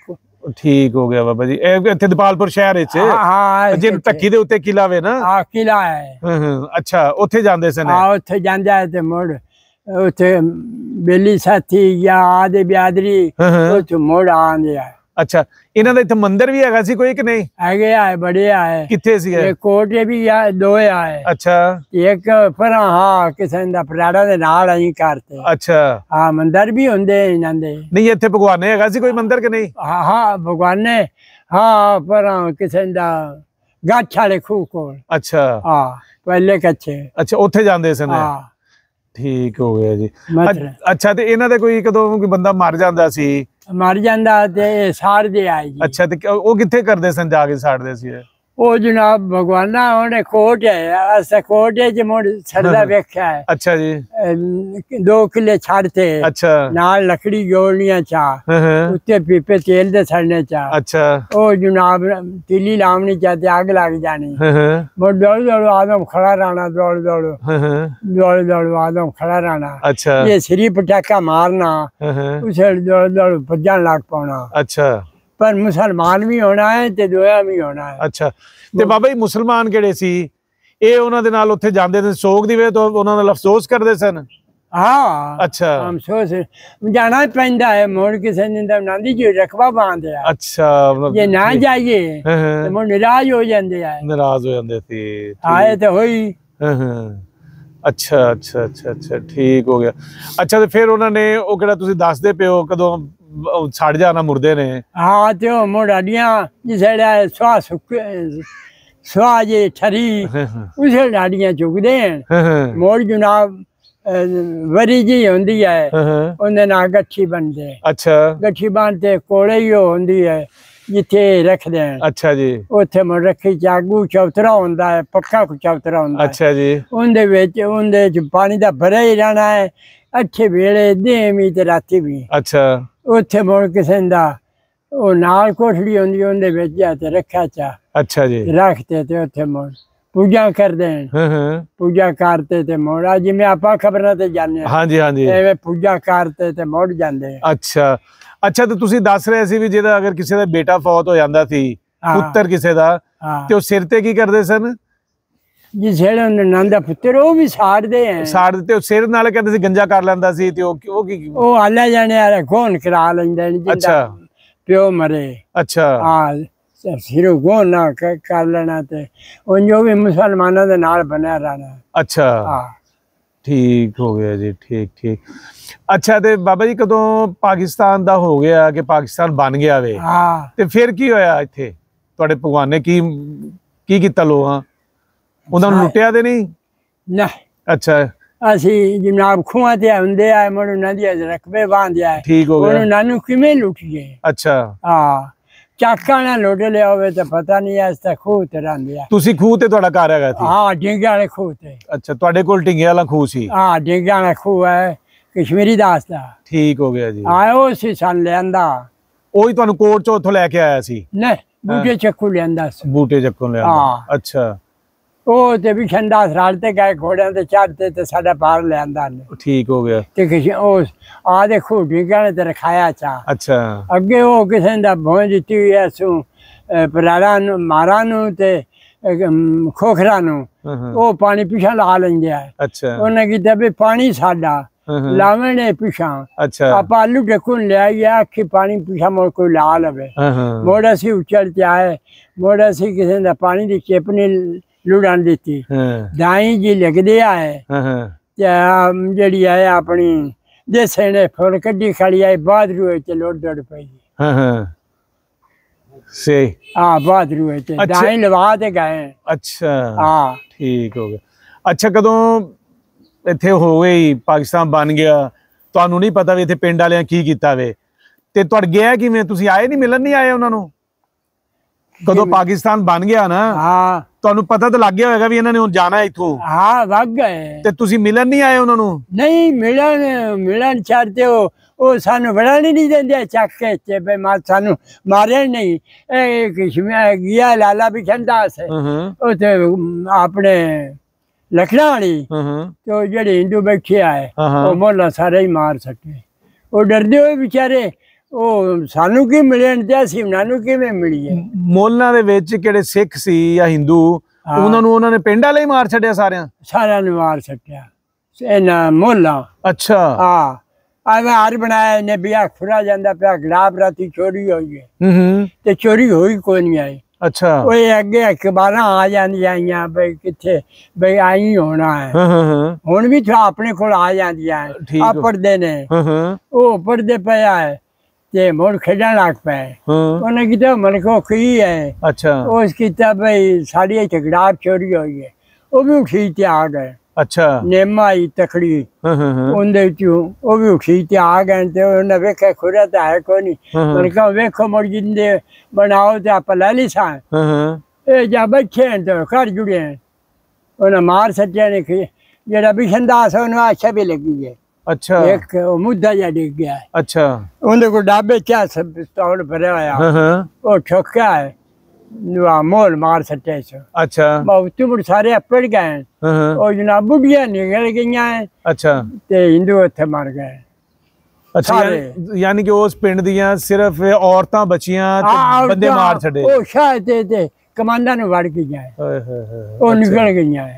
ਠੀਕ ਹੋ ਗਿਆ ਬਾਬਾ ਜੀ ਇਹ ਇੱਥੇ ਦਪਾਲਪੁਰ ਸ਼ਹਿਰ ਵਿੱਚ ਹਾਂ ਹਾਂ ਟੱਕੀ ਦੇ ਉੱਤੇ ਕਿਲਾ ਵੇ ਨਾ ਹਾਂ ਕਿਲਾ ਹੈ ਹਾਂ ਹਾਂ ਅੱਛਾ ਉੱਥੇ ਜਾਂਦੇ ਸਨ ਹਾਂ ਉੱਥੇ ਜਾਂਦਾ ਤੇ ਮੁੜ ਉੱਥੇ ਬੇਲੀ ਸਾਥੀ ਯਾਦ ਆਦੇ ਬਿਆਦਰੀ ਉੱਥੇ ਮੁੜ ਆਂਦੇ ਆ ਅੱਛਾ ਇਹਨਾਂ ਦਾ ਇੱਥੇ ਮੰਦਿਰ ਵੀ ਹੈਗਾ ਸੀ ਕੋਈ ਕਿ ਨਹੀਂ ਹੈਗੇ ਆਏ ਬੜੇ ਆਏ ਕਿੱਥੇ ਸੀ ਇਹ ਕੋਟੇ ਵੀ ਆ ਦੋ ਆਏ ਅੱਛਾ ਇੱਕ ਫਰਾਂ ਹਾਂ ਕਿਸੇ ਦਾ ਫਰਾੜਾ ਦੇ ਨਾਲ ਅਹੀਂ ਕਰਤੇ ਅੱਛਾ ਹਾਂ ਮੰਦਿਰ ਵੀ ਹੁੰਦੇ ਇਹਨਾਂ ਦੇ ਨਹੀਂ ਇੱਥੇ ਭਗਵਾਨੇ ਹੈਗਾ ਸੀ ਕੋਈ ਮੰਦਿਰ ਕਿ ਨਹੀਂ ਹਾਂ ਹਾਂ ਭਗਵਾਨੇ ਹਾਂ ਫਰਾਂ ਕਿਸੇ ਦਾ ਗਾਛਾ ਵਾਲੇ ਖੂਹ ਕੋਲ ਅੱਛਾ ਹਾਂ ਪਹਿਲੇ ਕੱਚੇ ਅੱਛਾ ਉੱਥੇ ਜਾਂਦੇ ਸਨ ਹਾਂ ਠੀਕ ਹੋ ਗਿਆ ਜੀ ਅੱਛਾ ਤੇ ਇਹਨਾਂ ਦੇ ਕੋਈ ਕਦੋਂ ਕੋਈ ਬੰਦਾ ਮਰ ਜਾਂਦਾ ਸੀ ਮਰ ਜਾਂਦਾ ਤੇ ਸਾੜ ਦੇ ਆਏ ਜੀ ਅੱਛਾ ਤੇ ਉਹ ਕਿੱਥੇ ਕਰਦੇ ਸਨ ਜਾ ਕੇ ਸਾੜਦੇ ਸੀ ਇਹ? जनाब भगवाना कोट आया कोट छा हाँ। वेख्या है अच्छा जी दो किले छे अच्छा नाल लकड़ी जोड़निया चा हाँ, हाँ। उत्ते पीपे तेल दे सड़ने चा अच्छा जनाब तिली लावनी चाहते अग लग जानी दौड़ दौड़ आदम खड़ा रहना दौड़ दौड़ दौड़ दौड़ आदम खड़ा रहना अच्छा ये सिरी पटाका मारना उसे दौड़ दौड़ भजन लग पा अच्छा ਪਰ ਮੁਸਲਮਾਨ ਵੀ ਹੋਣਾ ਹੈ ਤੇ ਦੋਇਆ ਵੀ ਹੋਣਾ ਹੈ ਅੱਛਾ ਤੇ ਬਾਬਾ ਜੀ ਮੁਸਲਮਾਨ ਕਿਹੜੇ ਸੀ ਇਹ ਉਹਨਾਂ ਦੇ ਨਾਲ ਉੱਥੇ ਜਾਂਦੇ ਤੇ ਸੋਗ ਦੀ ਵੇ ਤੋਂ ਉਹਨਾਂ ਨਾਲ ਅਫਸੋਸ ਕਰਦੇ ਸਨ ਹਾਂ ਅੱਛਾ ਅਫਸੋਸ ਜਾਣਾ ਪੈਂਦਾ ਹੈ ਮੋੜ ਕਿਸੇ ਨੇ ਤਾਂ ਨਾਂਦੀ ਜੀ ਰਖਵਾ ਬਾਂਦੇ ਆ ਅੱਛਾ ਜੇ ਨਾ ਜਾਈਏ ਤੇ ਮੋੜ ਨਿਰਾਜ਼ ਹੋ ਜਾਂਦੇ ਆ ਨਿਰਾਜ਼ ਹੋ ਜਾਂਦੇ ਸੀ ਆਏ ਤੇ ਹੋਈ ਅੱਛਾ ਅੱਛਾ ਅੱਛਾ ਅੱਛਾ ਠੀਕ ਹੋ ਗਿਆ ਅੱਛਾ ਤੇ ਫਿਰ ਉਹਨਾਂ ਨੇ ਉਹ ਕਿਹੜਾ ਤੁਸੀਂ ਦੱਸਦੇ ਪਿਓ ਕਦੋਂ ਛੱਡ ਜਾਣਾ ਮੁਰਦੇ ਨੇ ਹਾਂ ਤੇ ਉਹ ਮੁੜਾੜੀਆਂ ਜਿਹੜਾ ਸਵਾ ਸੁੱਕ ਸਵਾ ਜੇ ਠਰੀ ਉਸੇ ਡਾੜੀਆਂ ਚੁਗਦੇ ਮੋੜ ਜਨਾਬ ਵਰੀ ਜੀ ਹੁੰਦੀ ਹੈ ਉਹਦੇ ਨਾਲ ਗੱਠੀ ਬਣਦੇ ਅੱਛਾ ਗੱਠੀ ਬਣਦੇ ਕੋਲੇ ਹੀ ਹੁੰਦੀ ਹੈ ਜਿੱਥੇ ਰੱਖਦੇ ਆ ਅੱਛਾ ਜੀ ਉੱਥੇ ਮਨ ਰੱਖੀ ਜਾਗੂ ਚੌਤਰਾ ਹੁੰਦਾ ਹੈ ਪੱਕਾ ਚੌਤਰਾ ਹੁੰਦਾ ਅੱਛਾ ਜੀ ਉਹਦੇ ਵਿੱਚ ਉਹਦੇ ਚ ਪਾਣੀ ਦਾ ਭਰਿਆ ਹੀ ਰਹਿਣਾ ਹੈ ਅੱਛੇ ਵੇਲੇ ਦੇ ਵੀ ਤੇ ਰਾਤੀ ਵੀ ਅੱਛਾ ਉੱਥੇ ਮੁੜ ਕਿਸੇ ਦਾ ਉਹ ਨਾਲ ਕੋਠੜੀ ਹੁੰਦੀ ਉਹਦੇ ਵਿੱਚ ਆ ਤੇ ਰੱਖਿਆ ਚਾ ਅੱਛਾ ਜੀ ਰੱਖਤੇ ਤੇ ਉੱਥੇ ਮੁੜ ਪੂਜਾ ਕਰਦੇ ਹਾਂ ਹਾਂ ਪੂਜਾ ਕਰਤੇ ਤੇ ਮੋੜਾ ਜਿਵੇਂ ਆਪਾਂ ਖਬਰਾਂ ਤੇ ਜਾਂਦੇ ਹਾਂ ਹਾਂਜੀ ਹਾਂਜੀ ਐਵੇਂ ਪੂਜਾ ਕਰਤੇ ਤੇ ਮੋੜ ਜਾਂਦੇ ਅੱਛਾ ਅੱਛਾ ਤੇ ਤੁਸੀਂ ਦੱਸ ਰਹੇ ਸੀ ਵੀ ਜਿਹਦਾ ਅਗਰ ਕਿਸੇ ਦਾ ਬੇਟਾ ਫੌਤ ਹੋ ਜਾਂਦਾ ਸੀ ਪੁੱਤਰ ਕਿਸੇ ਦਾ ਤੇ ਉਹ ਸਿਰ ਤੇ ਕੀ ਕਰਦੇ ਸਨ ਜਿਸ ਜਿਹੜਾ ਨੰਦ ਦਾ ਪੁੱਤਰ ਉਹ ਵੀ ਸਾੜਦੇ ਆ ਸਾੜਦੇ ਤੇ ਉਹ ਸਿਰ ਨਾਲ ਕਹਿੰਦੇ ਸੀ ਗੰਜਾ ਕਰ ਲੈਂਦਾ ਸੀ ਤੇ ਉਹ ਉਹ ਕੀ ਉਹ ਆਲਾ ਜਾਣੇ ਆ ਕੋਣ ਕਰਾ ਲੈਂਦੇ ਨੇ ਜਿੰਦਾ ਪਿਓ ਮਰੇ ਅੱਛਾ ਹਾਂ ਸਿਰੋਂ ਗੋਨ ਨਾ ਕਰ ਲੈਣਾ ਤੇ ਉਹ ਜੋ ਵੀ ਮੁਸਲਮਾਨਾਂ ਦੇ ਨਾਲ ਬਣਿਆ ਰਹਿਣਾ ਅੱਛਾ ਹਾਂ ਠੀਕ ਹੋ ਗਿਆ ਜੀ ਠੀਕ ਠੀਕ ਅੱਛਾ ਤੇ ਬਾਬਾ ਜੀ ਕਦੋਂ ਪਾਕਿਸਤਾਨ ਦਾ ਹੋ ਗਿਆ ਕਿ ਪਾਕਿਸਤਾਨ ਬਣ ਗਿਆ ਵੇ ਹਾਂ ਤੇ ਫਿਰ ਕੀ ਹੋਇਆ ਇੱਥੇ ਤੁਹਾਡੇ ਭਗਵਾਨ ਨੇ ਕੀ ਕੀ ਕੀਤਾ ਲੋਹਾਂ ਉਹਨਾਂ ਨੂੰ ਲੁੱਟਿਆ ਤੇ ਨਹੀਂ ਨਾ ਅੱਛਾ ਅਸੀਂ ਜਨਾਬ ਖੂਹਾਂ ਤੇ ਹੁੰਦੇ ਆ ਮਨ ਉਹਨਾਂ ਦੀ ਰਕਬੇ ਬਾਂਧਿਆ ਠੀਕ ਹੋ ਗਿਆ ਉਹਨਾਂ ਨੂੰ ਕਿਵੇਂ ਲੁੱਟੀਏ ਅੱਛਾ ਹਾਂ ਚਾਕਾਂ ਨਾਲ ਲੁੱਟ ਲਿਆ ਹੋਵੇ ਤਾਂ ਪਤਾ ਨਹੀਂ ਐਸ ਤਾਂ ਖੂਹ ਤੇ ਰਹਿੰਦੇ ਆ ਤੁਸੀਂ ਖੂਹ ਤੇ ਤੁਹਾਡਾ ਘਰ ਹੈਗਾ ਸੀ ਹਾਂ ਡਿੰਗੇ ਵਾਲੇ ਖੂਹ ਤੇ ਅੱਛਾ ਤੁਹਾਡੇ ਕੋਲ ਡਿੰਗੇ ਵਾਲਾ ਖੂਹ ਸੀ ਹਾਂ ਡਿੰਗੇ ਵਾਲਾ ਖੂਹ ਹੈ ਕਸ਼ਮੀਰੀ ਦਾਸ ਦਾ ਠੀਕ ਹੋ ਗਿਆ ਜੀ ਹਾਂ ਉਹ ਸੀ ਸਾਨ ਲੈਂਦਾ ਉਹ ਹੀ ਤੁਹਾਨੂੰ ਕੋਰਟ ਚੋਂ ਉੱਥੋਂ ਲੈ ਕੇ ਆਇਆ ਸੀ ਨਹੀਂ ਬੂਟੇ ਚੱਕੂ ਲੈਂਦਾ ਸੀ ਬੂਟੇ ਚੱਕੂ ਲੈਂਦਾ ਅੱਛਾ ਉਹ ਤੇ ਵੀ ਖੰਡਾ ਸਰਾਲ ਤੇ ਗਏ ਘੋੜਿਆਂ ਤੇ ਚੜਦੇ ਤੇ ਸਾਡਾ ਪਾਰ ਲਿਆਂਦਾ ਨੇ ਠੀਕ ਹੋ ਗਿਆ ਤੇ ਕਿਸੇ ਉਹ ਆ ਦੇ ਖੂਟੀ ਗਾਣੇ ਤੇ ਰਖਾਇਆ ਚਾ ਅੱਛਾ ਅੱਗੇ ਉਹ ਕਿਸੇ ਦਾ ਭੋਂ ਦਿੱਤੀ ਹੋਈ ਐਸੂ ਪਰਾੜਾ ਨੂੰ ਮਾਰਾ ਨੂੰ ਤੇ ਖੋਖਰਾ ਨੂੰ ਉਹ ਪਾਣੀ ਪਿਛਾ ਲਾ ਲੈਂਦੇ ਆ ਅੱਛਾ ਉਹਨੇ ਕਿਹਾ ਵੀ ਪਾਣੀ ਸਾਡਾ ਲਾਵੇਂ ਨੇ ਪਿਛਾ ਅੱਛਾ ਆਪਾਂ ਆਲੂ ਢਕਣ ਲਿਆਈ ਆ ਕਿ ਪਾਣੀ ਪਿਛਾ ਮੋੜ ਕੋਈ ਲਾ ਲਵੇ ਮੋੜ ਅਸੀਂ ਉੱਚੜ ਤੇ ਆਏ ਮੋੜ ਅਸੀਂ ਕਿਸੇ ਦਾ ਪਾਣੀ ਦੀ ਚੇਪ ਨਹੀਂ लुड़ान देती दाई जी ਹਾਂ ਤੇ ਜਿਹੜੀ ਆਏ ਆਪਣੀ ਦੇਸੇ ਨੇ ਫੁਰ ਕੱਢੀ ਖੜੀ ਆਈ ਬਾਦਰੂ ਤੇ ਡੜ ਪਈ ਹਾਂ ਹਾਂ ਸੇ ਆ ਬਾਦਰੂ ਤੇ ਦਾਈ ਲਵਾ ਤੇ ਗਏ ਅੱਛਾ ਹਾਂ ਠੀਕ ਹੋ ਗਿਆ ਅੱਛਾ ਕਦੋਂ ਇੱਥੇ ਹੋ ਗਈ ਪਾਕਿਸਤਾਨ ਬਣ ਗਿਆ ਤੁਹਾਨੂੰ ਨਹੀਂ ਪਤਾ ਵੀ ਇੱਥੇ ਪਿੰਡ ਵਾਲਿਆਂ ਕੀ ਕੀਤਾ ਵੇ ਤੇ ਤੁਹਾਡ ਗਿਆ ਕਿਵੇਂ ਤੁਸੀਂ ਆਏ ਨਹੀਂ ਮਿਲਣ ਨਹੀਂ ਆਏ ਉਹਨਾਂ ਨੂੰ ਕਦੋਂ ਪਾਕਿਸਤਾਨ ਬਣ ਗਿਆ ਨਾ ਹਾਂ ਤੁਹਾਨੂੰ ਪਤਾ ਤਾਂ ਲੱਗ ਗਿਆ ਹੋਵੇਗਾ ਵੀ ਇਹਨਾਂ ਨੇ ਹੁਣ ਜਾਣਾ ਇੱਥੋਂ ਹਾਂ ਲੱਗ ਗਏ ਤੇ ਤੁਸੀਂ ਮਿਲਣ ਨਹੀਂ ਆਏ ਉਹਨਾਂ ਨੂੰ ਨਹੀਂ ਮਿਲਣ ਮਿਲਣ ਛੱਡਦੇ ਉਹ ਉਹ ਸਾਨੂੰ ਬੜਾ ਨਹੀਂ ਦਿੰਦੇ ਚੱਕ ਕੇ ਤੇ ਬਈ ਮਾ ਸਾਨੂੰ ਮਾਰਿਆ ਨਹੀਂ ਇਹ ਕਸ਼ਮੀਰ ਗਿਆ ਲਾਲਾ ਵੀ ਖੰਡਾ ਸੇ ਉਹ ਤੇ ਆਪਣੇ ਲਖਣਾ ਵਾਲੀ ਤੇ ਜਿਹੜੇ ਹਿੰਦੂ ਬੈਠੇ ਆਏ ਉਹ ਮੋਲਾ ਸਾਰੇ ਹੀ ਮਾਰ ਸਕੇ ਉਹ ਡਰਦੇ ਹੋਏ ਵਿਚਾਰੇ ਉਹ ਸਾਨੂੰ ਕੀ ਮਿਲਣ ਤੇ ਅਸੀਂ ਉਹਨਾਂ ਨੂੰ ਕਿਵੇਂ ਮਿਲੀਏ ਮੋਲਨਾ ਦੇ ਵਿੱਚ ਕਿਹੜੇ ਸਿੱਖ ਸੀ ਜਾਂ ਹਿੰਦੂ ਉਹਨਾਂ ਨੂੰ ਉਹਨਾਂ ਨੇ ਪਿੰਡ ਵਾਲੇ ਹੀ ਮਾਰ ਛੱਡਿਆ ਸਾਰਿਆਂ ਸਾਰਿਆਂ ਨੂੰ ਮਾਰ ਛੱਡਿਆ ਇਹਨਾਂ ਮੋਲਾ ਅੱਛਾ ਹਾਂ ਆਵੇਂ ਆਰ ਬਣਾਇਆ ਇਹਨੇ ਬਿਆ ਖੁਰਾ ਜਾਂਦਾ ਪਿਆ ਗਲਾਬ ਰਾਤੀ ਚੋਰੀ ਹੋਈ ਹੈ ਹੂੰ ਤੇ ਚੋਰੀ ਹੋਈ ਕੋਈ ਨਹੀਂ ਆਈ ਅੱਛਾ ਓਏ ਅੱਗੇ ਅਖਬਾਰਾਂ ਆ ਜਾਂਦੀਆਂ ਆਈਆਂ ਬਈ ਕਿੱਥੇ ਬਈ ਆਈ ਹੋਣਾ ਹੈ ਹੁਣ ਵੀ ਥਾ ਆਪਣੇ ਕੋਲ ਆ ਜਾਂਦੀਆਂ ਆ ਪੜਦੇ ਨੇ ਉਹ ਪੜਦੇ ਪਿਆ ਹੈ ते मोर खेडन लाग पे उन्हें की तो मन को खी है अच्छा वो उसकी तो भाई साड़ी किताब चोरी हुई है वो भी उठी ते आ गए ਅੱਛਾ ਨਿੰਮ ਆਈ ਤਖੜੀ ਉਹਦੇ ਵਿੱਚੋਂ ਉਹ ਵੀ ਉੱਠੀ ਤੇ ਆ ਗਏ ਤੇ ਉਹਨੇ ਵੇਖਿਆ ਖੁਰਾ ਤਾਂ ਹੈ ਕੋਈ ਨਹੀਂ ਮੈਂ ਕਿਹਾ ਵੇਖੋ ਮੜ ਜਿੰਦੇ ਬਣਾਓ ਤੇ ਆਪ ਲੈ ਲਈ ਸਾਂ ਇਹ ਜਾ ਬੱਚੇ ਤੇ ਘਰ ਜੁੜੇ ਉਹਨੇ ਮਾਰ ਸੱਜਿਆ ਨੇ ਜਿਹੜਾ ਬਿਸ਼ੰਦਾਸ ਉਹਨੂੰ ਆਛਾ ਵੀ ਲੱਗੀ ਹੈ अच्छा एक मुद्दा जा डिग गया है अच्छा उनको डाबे क्या सब स्टॉल भरे आया हाँ, हाँ। वो ठोका है मोल मार सटे से अच्छा बहुत बड़ सारे अपड़ गए हैं हाँ, और जनाब बुढ़िया निकल गई हैं अच्छा ते हिंदू इत मर गए ਅੱਛਾ ਯਾਨੀ ਕਿ ਉਸ ਪਿੰਡ ਦੀਆਂ ਸਿਰਫ ਔਰਤਾਂ ਬੱਚੀਆਂ ਤੇ ਬੰਦੇ ਮਾਰ ਛੱਡੇ ਉਹ ਸ਼ਾਇਦ ਤੇ ਤੇ ਕਮਾਂਡਾਂ ਨੂੰ ਵੜ ਗਈਆਂ ਉਹ ਨਿਕਲ ਗਈਆਂ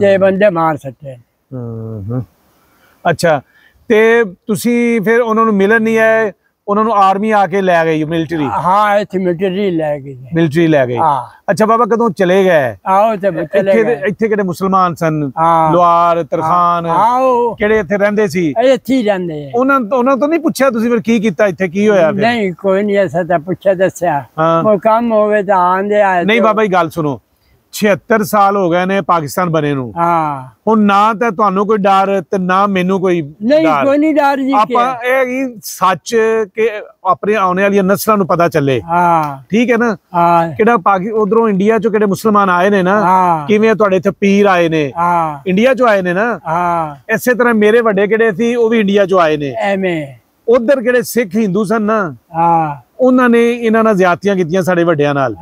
ਤੇ ਬੰਦੇ ਮਾਰ ਛੱਡੇ ਹੂੰ ਹੂੰ ਅੱਛਾ ਤੇ ਤੁਸੀਂ ਫਿਰ ਉਹਨਾਂ ਨੂੰ ਮਿਲਣ ਨਹੀਂ ਆਏ ਉਹਨਾਂ ਨੂੰ ਆਰਮੀ ਆ ਕੇ ਲੈ ਗਈ ਮਿਲਟਰੀ ਹਾਂ ਇੱਥੇ ਮਿਲਟਰੀ ਲੈ ਗਈ ਮਿਲਟਰੀ ਲੈ ਗਈ ਅੱਛਾ ਬਾਬਾ ਕਦੋਂ ਚਲੇ ਗਏ ਆਓ ਤੇ ਚਲੇ ਗਏ ਇੱਥੇ ਕਿਹੜੇ ਮੁਸਲਮਾਨ ਸਨ ਲੋਹਾਰ ਤਰਖਾਨ ਕਿਹੜੇ ਇੱਥੇ ਰਹਿੰਦੇ ਸੀ ਇੱਥੇ ਰਹਿੰਦੇ ਉਹਨਾਂ ਉਹਨਾਂ ਤੋਂ ਨਹੀਂ ਪੁੱਛਿਆ ਤੁਸੀਂ ਫਿਰ ਕੀ ਕੀਤਾ ਇੱਥੇ ਕੀ ਹੋਇਆ ਫਿਰ ਨਹੀਂ ਕੋਈ ਨਹੀਂ ਐਸਾ ਤਾਂ ਪੁੱਛਿਆ ਦੱਸਿਆ ਕੋਈ ਕੰਮ ਹੋਵੇ ਤਾਂ ਆਂਦੇ ਆ ਨਹੀਂ ਬਾਬਾ ਜੀ ਗੱਲ ਸੁਣੋ 76 ਸਾਲ ਹੋ ਗਏ ਨੇ ਪਾਕਿਸਤਾਨ ਬਣੇ ਨੂੰ ਹਾਂ ਹੁਣ ਨਾ ਤਾਂ ਤੁਹਾਨੂੰ ਕੋਈ ਡਰ ਤੇ ਨਾ ਮੈਨੂੰ ਕੋਈ ਨਹੀਂ ਕੋਈ ਨਹੀਂ ਡਰ ਜੀ ਆਪਾਂ ਇਹ ਹੀ ਸੱਚ ਕਿ ਆਪਣੇ ਆਉਣ ਵਾਲੀਆਂ ਨਸਲਾਂ ਨੂੰ ਪਤਾ ਚੱਲੇ ਹਾਂ ਠੀਕ ਹੈ ਨਾ ਹਾਂ ਕਿਹੜਾ ਪਾਕਿ ਉਧਰੋਂ ਇੰਡੀਆ ਚੋਂ ਕਿਹੜੇ ਮੁਸਲਮਾਨ ਆਏ ਨੇ ਨਾ ਕਿਵੇਂ ਤੁਹਾਡੇ ਇੱਥੇ ਪੀਰ ਆਏ ਨੇ ਹਾਂ ਇੰਡੀਆ ਚੋਂ ਆਏ ਨੇ ਨਾ ਹਾਂ ਇਸੇ ਤਰ੍ਹਾਂ ਮੇਰੇ ਵੱਡੇ ਕਿਹੜੇ ਸੀ ਉਹ ਵੀ ਇੰਡੀਆ ਚੋਂ ਆਏ ਨੇ ਐਵੇਂ ਉਧਰ ਕਿਹੜੇ ਸਿੱਖ ਹਿੰਦੂ ਸਨ ਨਾ ਹਾਂ ਉਹਨਾਂ ਨੇ ਇਹਨਾਂ ਨਾਲ ਜ਼ਿਆਤੀਆਂ ਕੀਤੀਆਂ ਸਾਡੇ ਵੱਡਿਆਂ ਨਾਲ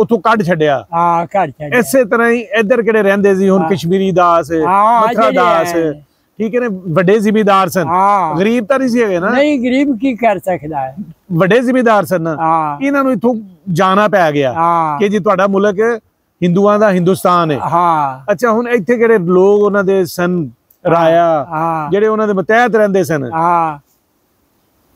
ਉੱਥੋਂ ਕੱਢ ਛੱਡਿਆ ਹਾਂ ਕੱਢ ਛੱਡਿਆ ਇਸੇ ਤਰ੍ਹਾਂ ਹੀ ਇੱਧਰ ਕਿਹੜੇ ਰਹਿੰਦੇ ਸੀ ਹੁਣ ਕਸ਼ਮੀਰੀ ਦਾਸ ਮਥਰਾ ਦਾਸ ਠੀਕ ਹੈ ਨੇ ਵੱਡੇ ਜ਼ਿਮੀਦਾਰ ਸਨ ਗਰੀਬ ਤਾਂ ਨਹੀਂ ਸੀ ਹੈਗੇ ਨਾ ਨਹੀਂ ਗਰੀਬ ਕੀ ਕਰ ਸਕਦਾ ਹੈ ਵੱਡੇ ਜ਼ਿਮੀਦਾਰ ਸਨ ਇਹਨਾਂ ਨੂੰ ਇੱਥੋਂ ਜਾਣਾ ਪੈ ਗਿਆ ਕਿ ਜੀ ਤੁਹਾਡਾ ਮੁਲਕ ਹਿੰਦੂਆਂ ਦਾ ਹਿੰਦੁਸਤਾਨ ਹੈ ਹਾਂ ਅੱਛਾ ਹੁਣ ਇੱਥੇ ਕਿਹੜੇ ਲੋਕ ਉਹਨਾਂ ਦੇ ਸਨ ਰਾਇਆ ਜਿਹੜੇ ਉਹਨਾਂ ਦੇ ਮਤਹਿਤ ਰਹਿੰਦੇ ਸਨ ਹਾਂ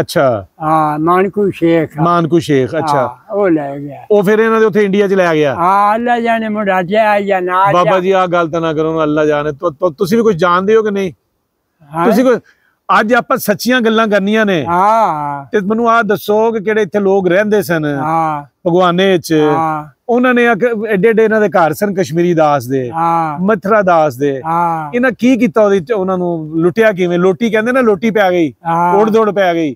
ਅੱਛਾ ਹਾਂ ਮਾਨਕੂ ਸ਼ੇਖ ਮਾਨਕੂ ਸ਼ੇਖ ਅੱਛਾ ਉਹ ਲੈ ਗਿਆ ਉਹ ਫਿਰ ਇਹਨਾਂ ਦੇ ਉੱਥੇ ਇੰਡੀਆ 'ਚ ਲੈ ਗਿਆ ਹਾਂ ਅੱਲਾ ਜਾਣੇ ਮੁੰਡਾ ਆ ਜਾਂ ਨਾ ਬਾਬਾ ਜੀ ਆ ਗੱਲ ਤਾਂ ਨਾ ਕਰੋ ਅੱਲਾ ਜਾਣੇ ਤੁਸੀਂ ਵੀ ਕੁਝ ਜਾਣਦੇ ਹੋ ਕਿ ਨਹੀਂ ਤੁਸੀਂ ਕੋਈ ਅੱਜ ਆਪਾਂ ਸੱਚੀਆਂ ਗੱਲਾਂ ਕਰਨੀਆਂ ਨੇ ਹਾਂ ਤੇ ਮੈਨੂੰ ਆ ਦੱਸੋ ਕਿ ਕਿਹੜੇ ਇੱਥੇ ਲੋਕ ਰਹਿੰਦੇ ਸਨ ਹਾਂ ਭਗਵਾਨੇ ਚ ਹਾਂ ਉਹਨਾਂ ਨੇ ਐਡੇ ਐਡੇ ਇਹਨਾਂ ਦੇ ਘਰ ਸਨ ਕਸ਼ਮੀਰੀ ਦਾਸ ਦੇ ਹਾਂ ਮਥਰਾ ਦਾਸ ਦੇ ਹਾਂ ਇਹਨਾਂ ਕੀ ਕੀਤਾ ਉਹਦੇ ਉਹਨਾਂ ਨੂੰ ਲੁੱਟਿਆ ਕਿਵੇਂ ਲੋਟੀ ਕਹਿੰਦੇ ਨਾ ਲੋਟੀ ਪੈ ਗਈ ਓੜ ਦੋੜ ਪੈ ਗਈ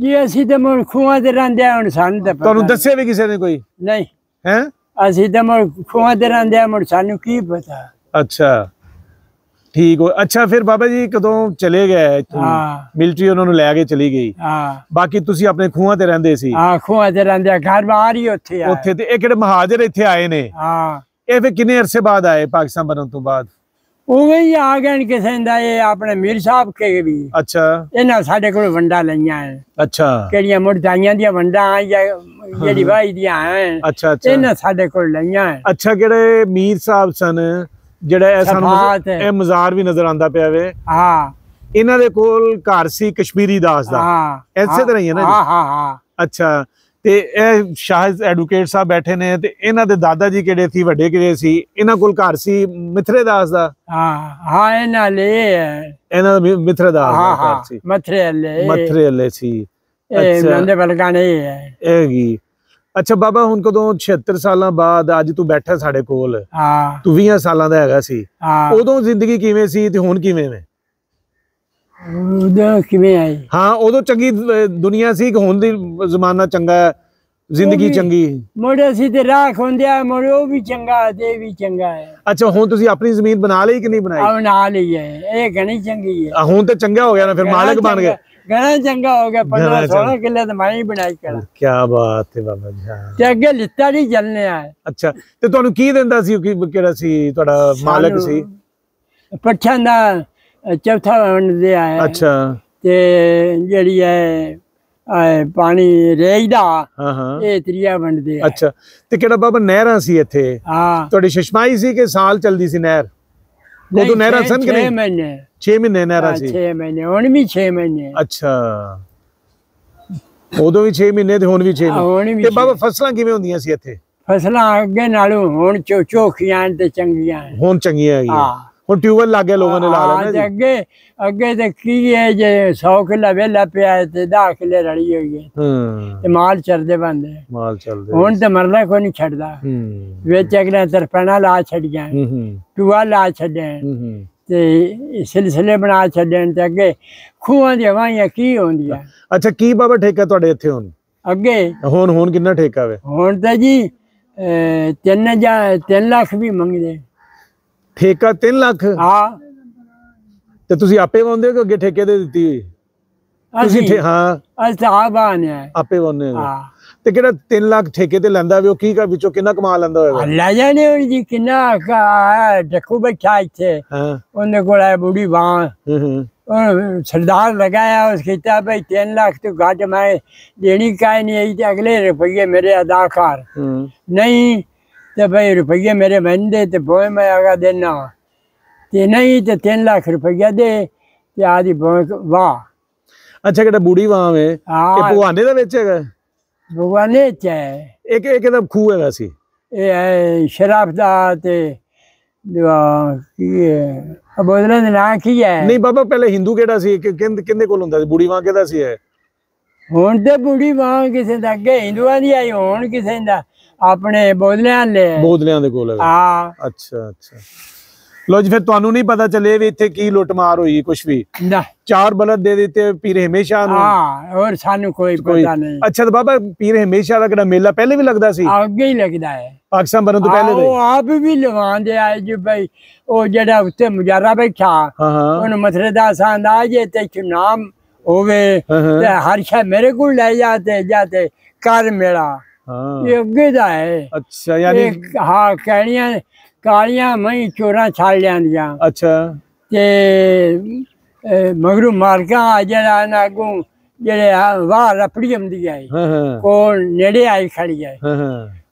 ਜੀ ਅਸੀਂ ਤਾਂ ਮੁਰ ਖੂਹਾਂ ਦੇ ਰਹਿੰਦੇ ਹੁਣ ਸਾਨੂੰ ਤਾਂ ਤੁਹਾਨੂੰ ਦੱਸਿਆ ਵੀ ਕਿਸੇ ਨੇ ਕੋਈ ਨਹੀਂ ਹੈ ਅਸੀਂ ਤਾਂ ਮੁਰ ਖੂਹਾਂ ਦੇ ਰਹਿੰਦੇ ਹੁਣ ਸਾਨੂੰ ਕੀ ਪਤਾ ਅੱਛਾ ਠੀਕ ਹੋ ਅੱਛਾ ਫਿਰ ਬਾਬਾ ਜੀ ਕਦੋਂ ਚਲੇ ਗਏ ਮਿਲਟਰੀ ਉਹਨਾਂ ਨੂੰ ਲੈ ਕੇ ਚਲੀ ਗਈ ਹਾਂ ਬਾਕੀ ਤੁਸੀਂ ਆਪਣੇ ਖੂਹਾਂ ਤੇ ਰਹਿੰਦੇ ਸੀ ਹਾਂ ਖੂਹਾਂ ਤੇ ਰਹਿੰਦੇ ਘਰ ਬਾਹਰ ਹੀ ਉੱਥੇ ਆ ਉੱਥੇ ਤੇ ਇਹ ਕਿਹੜੇ ਮਹਾਜਰ ਇੱਥੇ ਆਏ ਨੇ ਹਾਂ ਇਹ ਫਿਰ ਕਿੰਨੇ ਅਰਸੇ ਬਾਅਦ ਆਏ ਪਾਕਿਸਤਾਨ ਬਣਨ ਤੋਂ ਬਾਅਦ ਉਵੇਂ ਹੀ ਆ ਗਏ ਨੇ ਕਿਸੇ ਦਾ ਇਹ ਆਪਣੇ ਮੀਰ ਸਾਹਿਬ ਕੇ ਵੀ ਅੱਛਾ ਇਹਨਾਂ ਸਾਡੇ ਕੋਲ ਵੰਡਾ ਲਈਆਂ ਐ ਅੱਛਾ ਕਿਹੜੀਆਂ ਮੁਰਦਾਈਆਂ ਦੀਆਂ ਵੰਡਾਂ ਆ ਜਾਂ ਜਿਹੜੀ ਵਾਈ ਦੀਆਂ ਐ ਅੱਛਾ ਅੱਛਾ ਇਹਨਾਂ ਸਾਡੇ ਕੋਲ ਲਈਆਂ ਐ ਅੱਛਾ ਕਿਹੜੇ ਮੀਰ ਸਾਹਿਬ ਸਨ ਜਿਹੜਾ ਇਹ ਸਾਨੂੰ ਇਹ ਮਜ਼ਾਰ ਵੀ ਨਜ਼ਰ ਆਂਦਾ ਪਿਆ ਵੇ ਹਾਂ ਇਹਨਾਂ ਦੇ ਕੋਲ ਘਰ ਸੀ ਕਸ਼ਮੀਰੀ ਦਾਸ ਦਾ ਐਸੇ ਤਰ੍ਹਾਂ ਹੀ ਹੈ ਨਾ ਹਾਂ ਹਾਂ ਹਾਂ ਅੱਛਾ ਤੇ ਇਹ ਸ਼ਾਹਿਦ ਐਡਵੋਕੇਟ ਸਾਹਿਬ ਬੈਠੇ ਨੇ ਤੇ ਇਹਨਾਂ ਦੇ ਦਾਦਾ ਜੀ ਕਿਹੜੇ ਸੀ ਵੱਡੇ ਕਿਹੜੇ ਸੀ ਇਹਨਾਂ ਕੋਲ ਘਰ ਸੀ ਮਿਥਰੇ ਦਾਸ ਦਾ ਹਾਂ ਹਾਂ ਇਹਨਾਂ ਲਈ ਇਹਨਾਂ ਦਾ ਮਿਥਰੇ ਦਾਸ ਦਾ ਘਰ ਸੀ ਮਥਰੇ ਲਈ ਮਥਰੇ ਲਈ ਸੀ ਅੱਛਾ ਬੰਦੇ ਬਲਗਾ ਨਹੀਂ ਹੈ ਇਹ ਕੀ ਅੱਛਾ ਬਾਬਾ ਹੁਣ ਕਦੋਂ 76 ਸਾਲਾਂ ਬਾਅਦ ਅੱਜ ਤੂੰ ਬੈਠਾ ਸਾਡੇ ਕੋਲ ਹਾਂ ਤੂੰ 20 ਸਾਲਾਂ ਦਾ ਹੈਗਾ ਸੀ ਉਦੋਂ ਜ਼ਿੰਦਗੀ ਕਿਵੇਂ ਸੀ ਤੇ ਹੁਣ ਕਿਵੇਂ ਹੈ ਉਹਦਾ ਕਿਵੇਂ ਆਈ ਹਾਂ ਉਦੋਂ ਚੰਗੀ ਦੁਨੀਆ ਸੀ ਕਿ ਹੁਣ ਦੀ ਜ਼ਮਾਨਾ ਚੰਗਾ ਹੈ ਜ਼ਿੰਦਗੀ ਚੰਗੀ ਹੈ ਮੋੜੇ ਸੀ ਤੇ ਰਾਖ ਹੁੰਦਿਆ ਮੋੜੇ ਉਹ ਵੀ ਚੰਗਾ ਤੇ ਵੀ ਚੰਗਾ ਹੈ ਅੱਛਾ ਹੁਣ ਤੁਸੀਂ ਆਪਣੀ ਜ਼ਮੀਨ ਬਣਾ ਲਈ ਕਿ ਨਹੀਂ ਬਣਾਈ ਬਣਾ ਲਈ ਹੈ ਇਹ ਘਣੀ ਚੰਗੀ ਹੈ ਹੁਣ ਤਾਂ ਚੰਗਾ ਹੋ ਗਿਆ ਨਾ ਫਿਰ ਮਾਲਕ ਬਣ ਗਏ ਗਣਾ ਚੰਗਾ ਹੋ ਗਿਆ 15 16 ਕਿੱਲੇ ਤੇ ਮੈਂ ਹੀ ਬਣਾਈ ਕਰ ਕੀ ਬਾਤ ਹੈ ਬਾਬਾ ਜੀ ਤੇ ਅੱਗੇ ਲਿੱਤਾ ਨਹੀਂ ਜਲਨੇ ਆ ਅੱਛਾ ਤੇ ਤੁਹਾਨੂੰ ਕੀ ਦਿੰਦਾ ਸੀ ਕਿਹੜਾ ਸੀ ਤੁਹਾਡਾ ਮਾਲਕ ਸੀ ਪੱਛਾਂ ਦਾ ਚੌਥਾ ਵੰਡਦੇ ਆਏ ਅੱਛਾ ਤੇ ਜਿਹੜੀ ਹੈ ਪਾਣੀ ਰੇਜਦਾ ਇਹ ਤਰੀਆ ਵੰਡਦੇ ਆ ਅੱਛਾ ਤੇ ਕਿਹੜਾ ਬਾਬਾ ਨਹਿਰਾਂ ਸੀ ਇੱਥੇ ਹਾਂ ਤੁਹਾਡੀ ਸ਼ਸ਼ਮਾਈ ਸੀ ਕਿ ਸਾਲ ਚੱਲਦੀ ਸੀ ਨਹਿਰ ਉਦੋਂ ਨਹਿਰਾਂ ਸਨ ਕਿ ਨਹੀਂ 6 ਮਹੀਨੇ 6 ਮਹੀਨੇ ਨਹਿਰਾਂ ਸੀ 6 ਮਹੀਨੇ ਹੁਣ ਵੀ 6 ਮਹੀਨੇ ਅੱਛਾ ਉਦੋਂ ਵੀ 6 ਮਹੀਨੇ ਤੇ ਹੁਣ ਵੀ 6 ਮਹੀਨੇ ਤੇ ਬਾਬਾ ਫਸਲਾਂ ਕਿਵੇਂ ਹੁੰਦੀਆਂ ਸੀ ਇੱਥੇ ਫਸਲਾਂ ਅੱਗੇ ਨਾਲੋਂ ਹੁਣ ਚੋਖੀਆਂ ਤੇ ਚੰਗੀਆਂ ਹੁਣ ਚੰਗੀਆਂ ਹੈਗੀਆਂ ਹਾਂ ਹੁਣ ਟਿਊਬਲ ਲਾਗੇ ਲੋਕਾਂ ਨੇ ਲਾ ਲੈਣਾ ਜੀ ਅੱਗੇ ਅੱਗੇ ਤੇ ਕੀ ਹੈ ਜੇ 100 ਕਿੱਲਾ ਵੇਲਾ ਪਿਆ ਤੇ 10 ਕਿੱਲੇ ਰੜੀ ਹੋਈ ਹੈ ਹੂੰ ਤੇ ਮਾਲ ਚਰਦੇ ਬੰਦੇ ਮਾਲ ਚਲਦੇ ਹੁਣ ਤੇ ਮਰਨਾ ਕੋਈ ਨਹੀਂ ਛੱਡਦਾ ਹੂੰ ਵਿੱਚ ਅਗਲਾ ਤਰਪਣਾ ਲਾ ਛੱਡੀਆਂ ਹੂੰ ਟੂਆ ਲਾ ਛੱਡਿਆ ਹੂੰ ਤੇ ਸਿਲਸਿਲੇ ਬਣਾ ਛੱਡਣ ਤੇ ਅੱਗੇ ਖੂਹਾਂ ਦੀ ਹਵਾਈਆਂ ਕੀ ਹੁੰਦੀਆਂ ਅੱਛਾ ਕੀ ਬਾਬਾ ਠੇਕਾ ਤੁਹਾਡੇ ਇੱਥੇ ਹੁਣ ਅੱਗੇ ਹੁਣ ਹੁਣ ਕਿੰਨਾ ਠੇਕਾ ਵੇ ਹੁਣ ਤਾਂ ਜੀ 3 ਜਾਂ 3 ਲੱਖ ਵੀ ਮੰਗਦੇ ਠੇਕਾ 3 ਲੱਖ ਹਾਂ ਤੇ ਤੁਸੀਂ ਆਪੇ ਵਾਉਂਦੇ ਹੋ ਕਿ ਅੱਗੇ ਠੇਕੇ ਦੇ ਦਿੱਤੀ ਹੋਈ ਤੁਸੀਂ ਠੇ ਹਾਂ ਅਸੀਂ ਆਪ ਬਾਨੇ ਆਪੇ ਵਾਉਂਦੇ ਹੋ ਹਾਂ ਤੇ ਕਿਹੜਾ 3 ਲੱਖ ਠੇਕੇ ਤੇ ਲੈਂਦਾ ਵੀ ਉਹ ਕੀ ਕਰ ਵਿੱਚੋਂ ਕਿੰਨਾ ਕਮਾ ਲੈਂਦਾ ਹੋਵੇਗਾ ਲੈ ਜਾਣੇ ਹੁਣ ਜੀ ਕਿੰਨਾ ਡੱਕੂ ਬੈਠਾ ਇੱਥੇ ਉਹਨੇ ਕੋਲ ਹੈ ਬੁੜੀ ਬਾਹ और सरदार लगाया उस किताब भाई तीन लाख तो घाट में देनी का नहीं अगले रुपये मेरे अदाकार नहीं तो भाई रुपये मेरे बनते तो भोए मैं आगा देना ते नहीं तो तीन लाख रुपया दे ते आदि भोए वाह अच्छा केटा बूढ़ी वाह में हाँ भगवाने का बेचेगा भगवाने चाहे एक एक एकदम खूह है वैसी ये शराब दा ते बोलने ने ना की है नहीं बाबा पहले हिंदू केड़ा सी किंद किंदे कोल हुंदा सी बूढ़ी वाह केदा सी है ਹੁਣ ਤੇ ਬੁੜੀ ਵਾਂ ਕਿਸੇ ਦਾ ਅੱਗੇ ਹਿੰਦੂਆਂ ਦੀ ਆਈ ਹੋਣ ਕਿਸੇ ਦਾ ਆਪਣੇ ਬੋਦਲਿਆਂ ਲੈ ਬੋਦਲਿਆਂ ਦੇ ਕੋਲ ਹਾਂ ਅੱਛਾ ਅੱਛਾ ਲੋ ਜੀ ਫਿਰ ਤੁਹਾਨੂੰ ਨਹੀਂ ਪਤਾ ਚੱਲੇ ਵੀ ਇੱਥੇ ਕੀ ਲੁੱਟਮਾਰ ਹੋਈ ਕੁਝ ਵੀ ਨਾ ਚਾਰ ਬਲਦ ਦੇ ਦਿੱਤੇ ਪੀਰ ਹਮੇਸ਼ਾ ਨੂੰ ਹਾਂ ਹੋਰ ਸਾਨੂੰ ਕੋਈ ਪਤਾ ਨਹੀਂ ਅੱਛਾ ਤਾਂ ਬਾਬਾ ਪੀਰ ਹਮੇਸ਼ਾ ਦਾ ਕਿਹੜਾ ਮੇਲਾ ਪਹਿਲੇ ਵੀ ਲੱਗਦਾ ਸੀ ਅੱਗੇ ਹੀ ਲੱਗਦਾ ਹੈ ਪਾਕਿਸਤਾਨ ਬਣਨ ਤੋਂ ਪਹਿਲੇ ਉਹ ਆਪ ਵੀ ਲਵਾਉਂਦੇ ਆਏ ਜੀ ਭਾਈ ਉਹ ਜਿਹੜਾ ਉੱਤੇ ਮੁਜਾਰਾ ਬੈਠਾ ਉਹਨੂੰ ਮਥਰੇ ਦਾ ਸਾਂਦਾ ਜੇ ਤੇ ਨਾਮ ਹੋਵੇ ਤੇ ਹਰ ਸ਼ਾ ਮੇਰੇ ਕੋਲ ਲੈ ਜਾਂਦੇ ਜਾਂਦੇ ਕਰ ਮੇਲਾ ਇਹ ਅੱਗੇ ਦਾ ਹੈ ਅੱਛਾ ਯਾਨੀ ਹਾਂ ਕਹਿਣੀਆਂ ਕਾਲੀਆਂ ਮਈ ਚੋਰਾ ਛਾਲ ਲਿਆਂਦੀਆਂ ਅੱਛਾ ਤੇ ਮਗਰੂ ਮਾਰਕਾ ਜਿਹੜਾ ਨਾ ਗੂ ਜਿਹੜੇ ਵਾਹ ਰਪੜੀ ਹੁੰਦੀ ਹੈ ਕੋਲ ਨੇੜੇ ਆਈ ਖੜੀ ਹੈ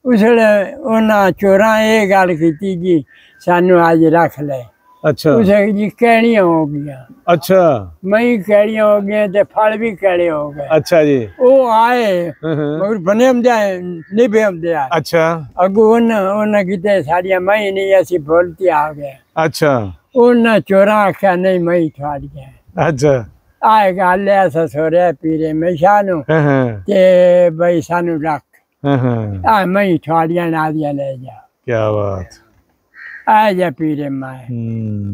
ਉਸਲੇ ਉਹਨਾਂ ਚੋਰਾ ਇਹ ਗੱਲ ਕੀਤੀ ਜੀ ਸਾਨੂੰ ਅੱਜ ਰੱਖ ਲੈ ਅੱਛਾ ਉਸ ਜੀ ਕਹਿਣੀਆਂ ਹੋ ਗਈਆਂ ਅੱਛਾ ਮਈ ਕਹਿਣੀਆਂ ਹੋ ਗਈਆਂ ਤੇ ਫਲ ਵੀ ਕਹਿਣੇ ਹੋ ਗਏ ਅੱਛਾ ਜੀ ਉਹ ਆਏ ਮਗਰ ਬਨੇ ਹਮ ਜਾਏ ਨਹੀਂ ਬੇ ਹਮ ਜਾਏ ਅੱਛਾ ਅਗੂ ਉਹਨਾਂ ਉਹਨਾਂ ਕਿਤੇ ਸਾਡੀਆਂ ਮਈ ਨਹੀਂ ਅਸੀਂ ਬੋਲਤੀ ਆ ਗਏ ਅੱਛਾ ਉਹਨਾਂ ਚੋਰਾ ਆਖਿਆ ਨਹੀਂ ਮਈ ਛਾੜ ਗਿਆ ਅੱਛਾ ਆਏ ਗੱਲ ਐ ਸਸੋਰੇ ਪੀਰੇ ਮੇਸ਼ਾ ਨੂੰ ਤੇ ਬਈ ਸਾਨੂੰ ਰੱਖ ਹਾਂ ਹਾਂ ਆ ਮਈ ਛਾੜੀਆਂ ਨਾ ਦੀਆਂ ਲੈ ਜਾ ਕੀ ਬਾਤ ਆ ਜਾ ਮੈਂ ਮਾਏ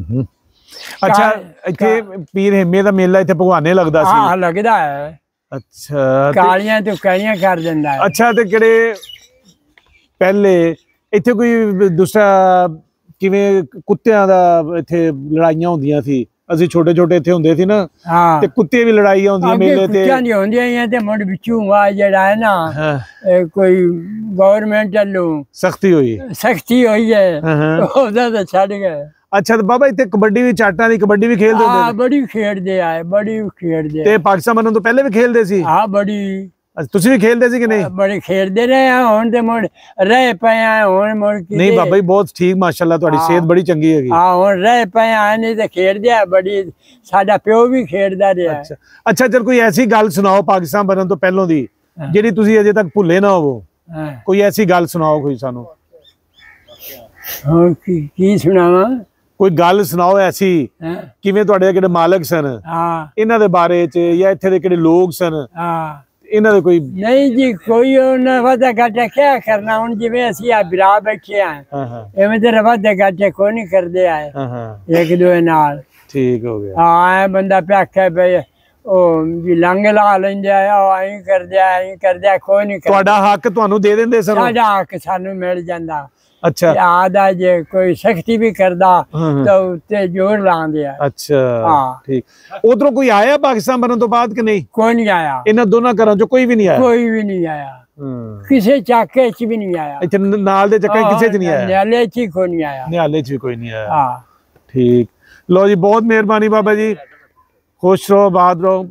ਹੂੰ ਅੱਛਾ ਇੱਥੇ ਪੀਰ ਹਿੰਮੇ ਦਾ ਮੇਲਾ ਇੱਥੇ ਭਗਵਾਨੇ ਲੱਗਦਾ ਸੀ ਹਾਂ ਲੱਗਦਾ ਹੈ ਅੱਛਾ ਕਾਲੀਆਂ ਤੇ ਕਾਲੀਆਂ ਕਰ ਦਿੰਦਾ ਹੈ ਅੱਛਾ ਤੇ ਕਿਹੜੇ ਪਹਿਲੇ ਇੱਥੇ ਕੋਈ ਦੂਸਰਾ ਕਿਵੇਂ ਕੁੱਤਿਆਂ ਦਾ ਇੱਥੇ ਲੜਾਈਆਂ ਹੁੰਦੀਆਂ ਸੀ ਅਸੀਂ ਛੋਟੇ ਛੋਟੇ ਇੱਥੇ ਹੁੰਦੇ ਸੀ ਨਾ ਤੇ ਕੁੱਤੇ ਵੀ ਲੜਾਈ ਆਉਂਦੀ ਮੇਲੇ ਤੇ ਕੁੱਤਿਆਂ ਦੀ ਹੁੰਦੀਆਂ ਹੀ ਤੇ ਮੁੜ ਵਿੱਚੋਂ ਆ ਜਿਹੜਾ ਹੈ ਨਾ ਕੋਈ ਗਵਰਨਮੈਂਟ ਵੱਲੋਂ ਸਖਤੀ ਹੋਈ ਸਖਤੀ ਹੋਈ ਹੈ ਉਹਦਾ ਤਾਂ ਛੱਡ ਗਏ ਅੱਛਾ ਤੇ ਬਾਬਾ ਇੱਥੇ ਕਬੱਡੀ ਵੀ ਚਾਟਾਂ ਦੀ ਕਬੱਡੀ ਵੀ ਖੇਡਦੇ ਹੁੰਦੇ ਹਾਂ ਬੜੀ ਖੇਡਦੇ ਆਏ ਬੜੀ ਖੇਡਦੇ ਤੇ ਪਾਕਿਸਤਾਨ ਤੋਂ ਪਹਿਲੇ ਵੀ ਖੇਡਦੇ ਸੀ ਹਾਂ ਬੜੀ ਤੁਸੀਂ ਵੀ ਖੇਡਦੇ ਸੀ ਕਿ ਨਹੀਂ ਬੜੇ ਖੇਡਦੇ ਰਹੇ ਆ ਹੁਣ ਤੇ ਮੁੜ ਰਹਿ ਪਏ ਆ ਹੁਣ ਮੁੜ ਕੀ ਨਹੀਂ ਬਾਬਾ ਜੀ ਬਹੁਤ ਠੀਕ ਮਾਸ਼ਾਅੱਲਾ ਤੁਹਾਡੀ ਸਿਹਤ ਬੜੀ ਚੰਗੀ ਹੈਗੀ ਹਾਂ ਹੁਣ ਰਹਿ ਪਏ ਆ ਨਹੀਂ ਤੇ ਖੇਡਦੇ ਆ ਬੜੀ ਸਾਡਾ ਪਿਓ ਵੀ ਖੇਡਦਾ ਰਿਹਾ ਅੱਛਾ ਅੱਛਾ ਚਲ ਕੋਈ ਐਸੀ ਗੱਲ ਸੁਣਾਓ ਪਾਕਿਸਤਾਨ ਬਣਨ ਤੋਂ ਪਹਿਲਾਂ ਦੀ ਜਿਹੜੀ ਤੁਸੀਂ ਅਜੇ ਤੱਕ ਭੁੱਲੇ ਨਾ ਹੋਵੋ ਕੋਈ ਐਸੀ ਗੱਲ ਸੁਣਾਓ ਕੋਈ ਸਾਨੂੰ ਹਾਂ ਕੀ ਸੁਣਾਵਾਂ ਕੋਈ ਗੱਲ ਸੁਣਾਓ ਐਸੀ ਕਿਵੇਂ ਤੁਹਾਡੇ ਕਿਹੜੇ ਮਾਲਕ ਸਨ ਹਾਂ ਇਹਨਾਂ ਦੇ ਬਾਰੇ ਚ ਜਾਂ ਇੱਥੇ ਦੇ ਕਿਹੜੇ ਲੋਕ ਸਨ ਹਾਂ ਇਹਨਾਂ ਦੇ ਕੋਈ ਨਹੀਂ ਜੀ ਕੋਈ ਉਹਨਾਂ ਵਾਦਾ ਘਾਟਾ ਕਿਆ ਕਰਨਾ ਹੁਣ ਜਿਵੇਂ ਅਸੀਂ ਆ ਬਿਰਾ ਬੈਠੇ ਆ ਐਵੇਂ ਤੇ ਵਾਦਾ ਘਾਟੇ ਕੋਈ ਨਹੀਂ ਕਰਦੇ ਆਏ ਇੱਕ ਦੂਏ ਨਾਲ ਠੀਕ ਹੋ ਗਿਆ ਹਾਂ ਬੰਦਾ ਪਿਆਖੇ ਪਏ ਉਹ ਵੀ ਲੰਗ ਲਾ ਲੈਂਦੇ ਆ ਆਈ ਕਰਦੇ ਆ ਆਈ ਕਰਦੇ ਕੋਈ ਨਹੀਂ ਤੁਹਾਡਾ ਹੱਕ ਤੁਹਾਨੂੰ ਦੇ ਦਿੰਦੇ ਸਰ ਸਾਡਾ ਹੱਕ ਸਾਨੂੰ ਮਿਲ ਜਾਂਦਾ ਅੱਛਾ ਆਦਾ ਜੇ ਕੋਈ ਸਖਤੀ ਵੀ ਕਰਦਾ ਤਾਂ ਉੱਤੇ ਜ਼ੋਰ ਲਾਉਂਦੇ ਆ ਅੱਛਾ ਹਾਂ ਠੀਕ ਉਧਰੋਂ ਕੋਈ ਆਇਆ ਪਾਕਿਸਤਾਨ ਬਣਨ ਤੋਂ ਬਾਅਦ ਕਿ ਨਹੀਂ ਕੋਈ ਨਹੀਂ ਆਇਆ ਇਹਨਾਂ ਦੋਨਾਂ ਘਰਾਂ ਚੋਂ ਕੋਈ ਵੀ ਨਹੀਂ ਆਇਆ ਕੋਈ ਵੀ ਨਹੀਂ ਆਇਆ ਕਿਸੇ ਚਾਕੇ ਚ ਵੀ ਨਹੀਂ ਆਇਆ ਅੱਛਾ ਨਾਲ ਦੇ ਚੱਕੇ ਕਿਸੇ ਚ ਨਹੀਂ ਆਇਆ ਨਿਆਲੇ ਚ ਕੋਈ ਨਹੀਂ ਆਇਆ ਨਿਆਲੇ ਚ ਕੋਈ ਨਹੀਂ ਆਇਆ ਹਾਂ ਠੀਕ ਲੋ ਜੀ ਬਹੁਤ ਮਿਹਰਬਾਨੀ ਬਾਬਾ ਜੀ ਖੁਸ਼ ਰਹੋ ਬਾਦ ਰਹੋ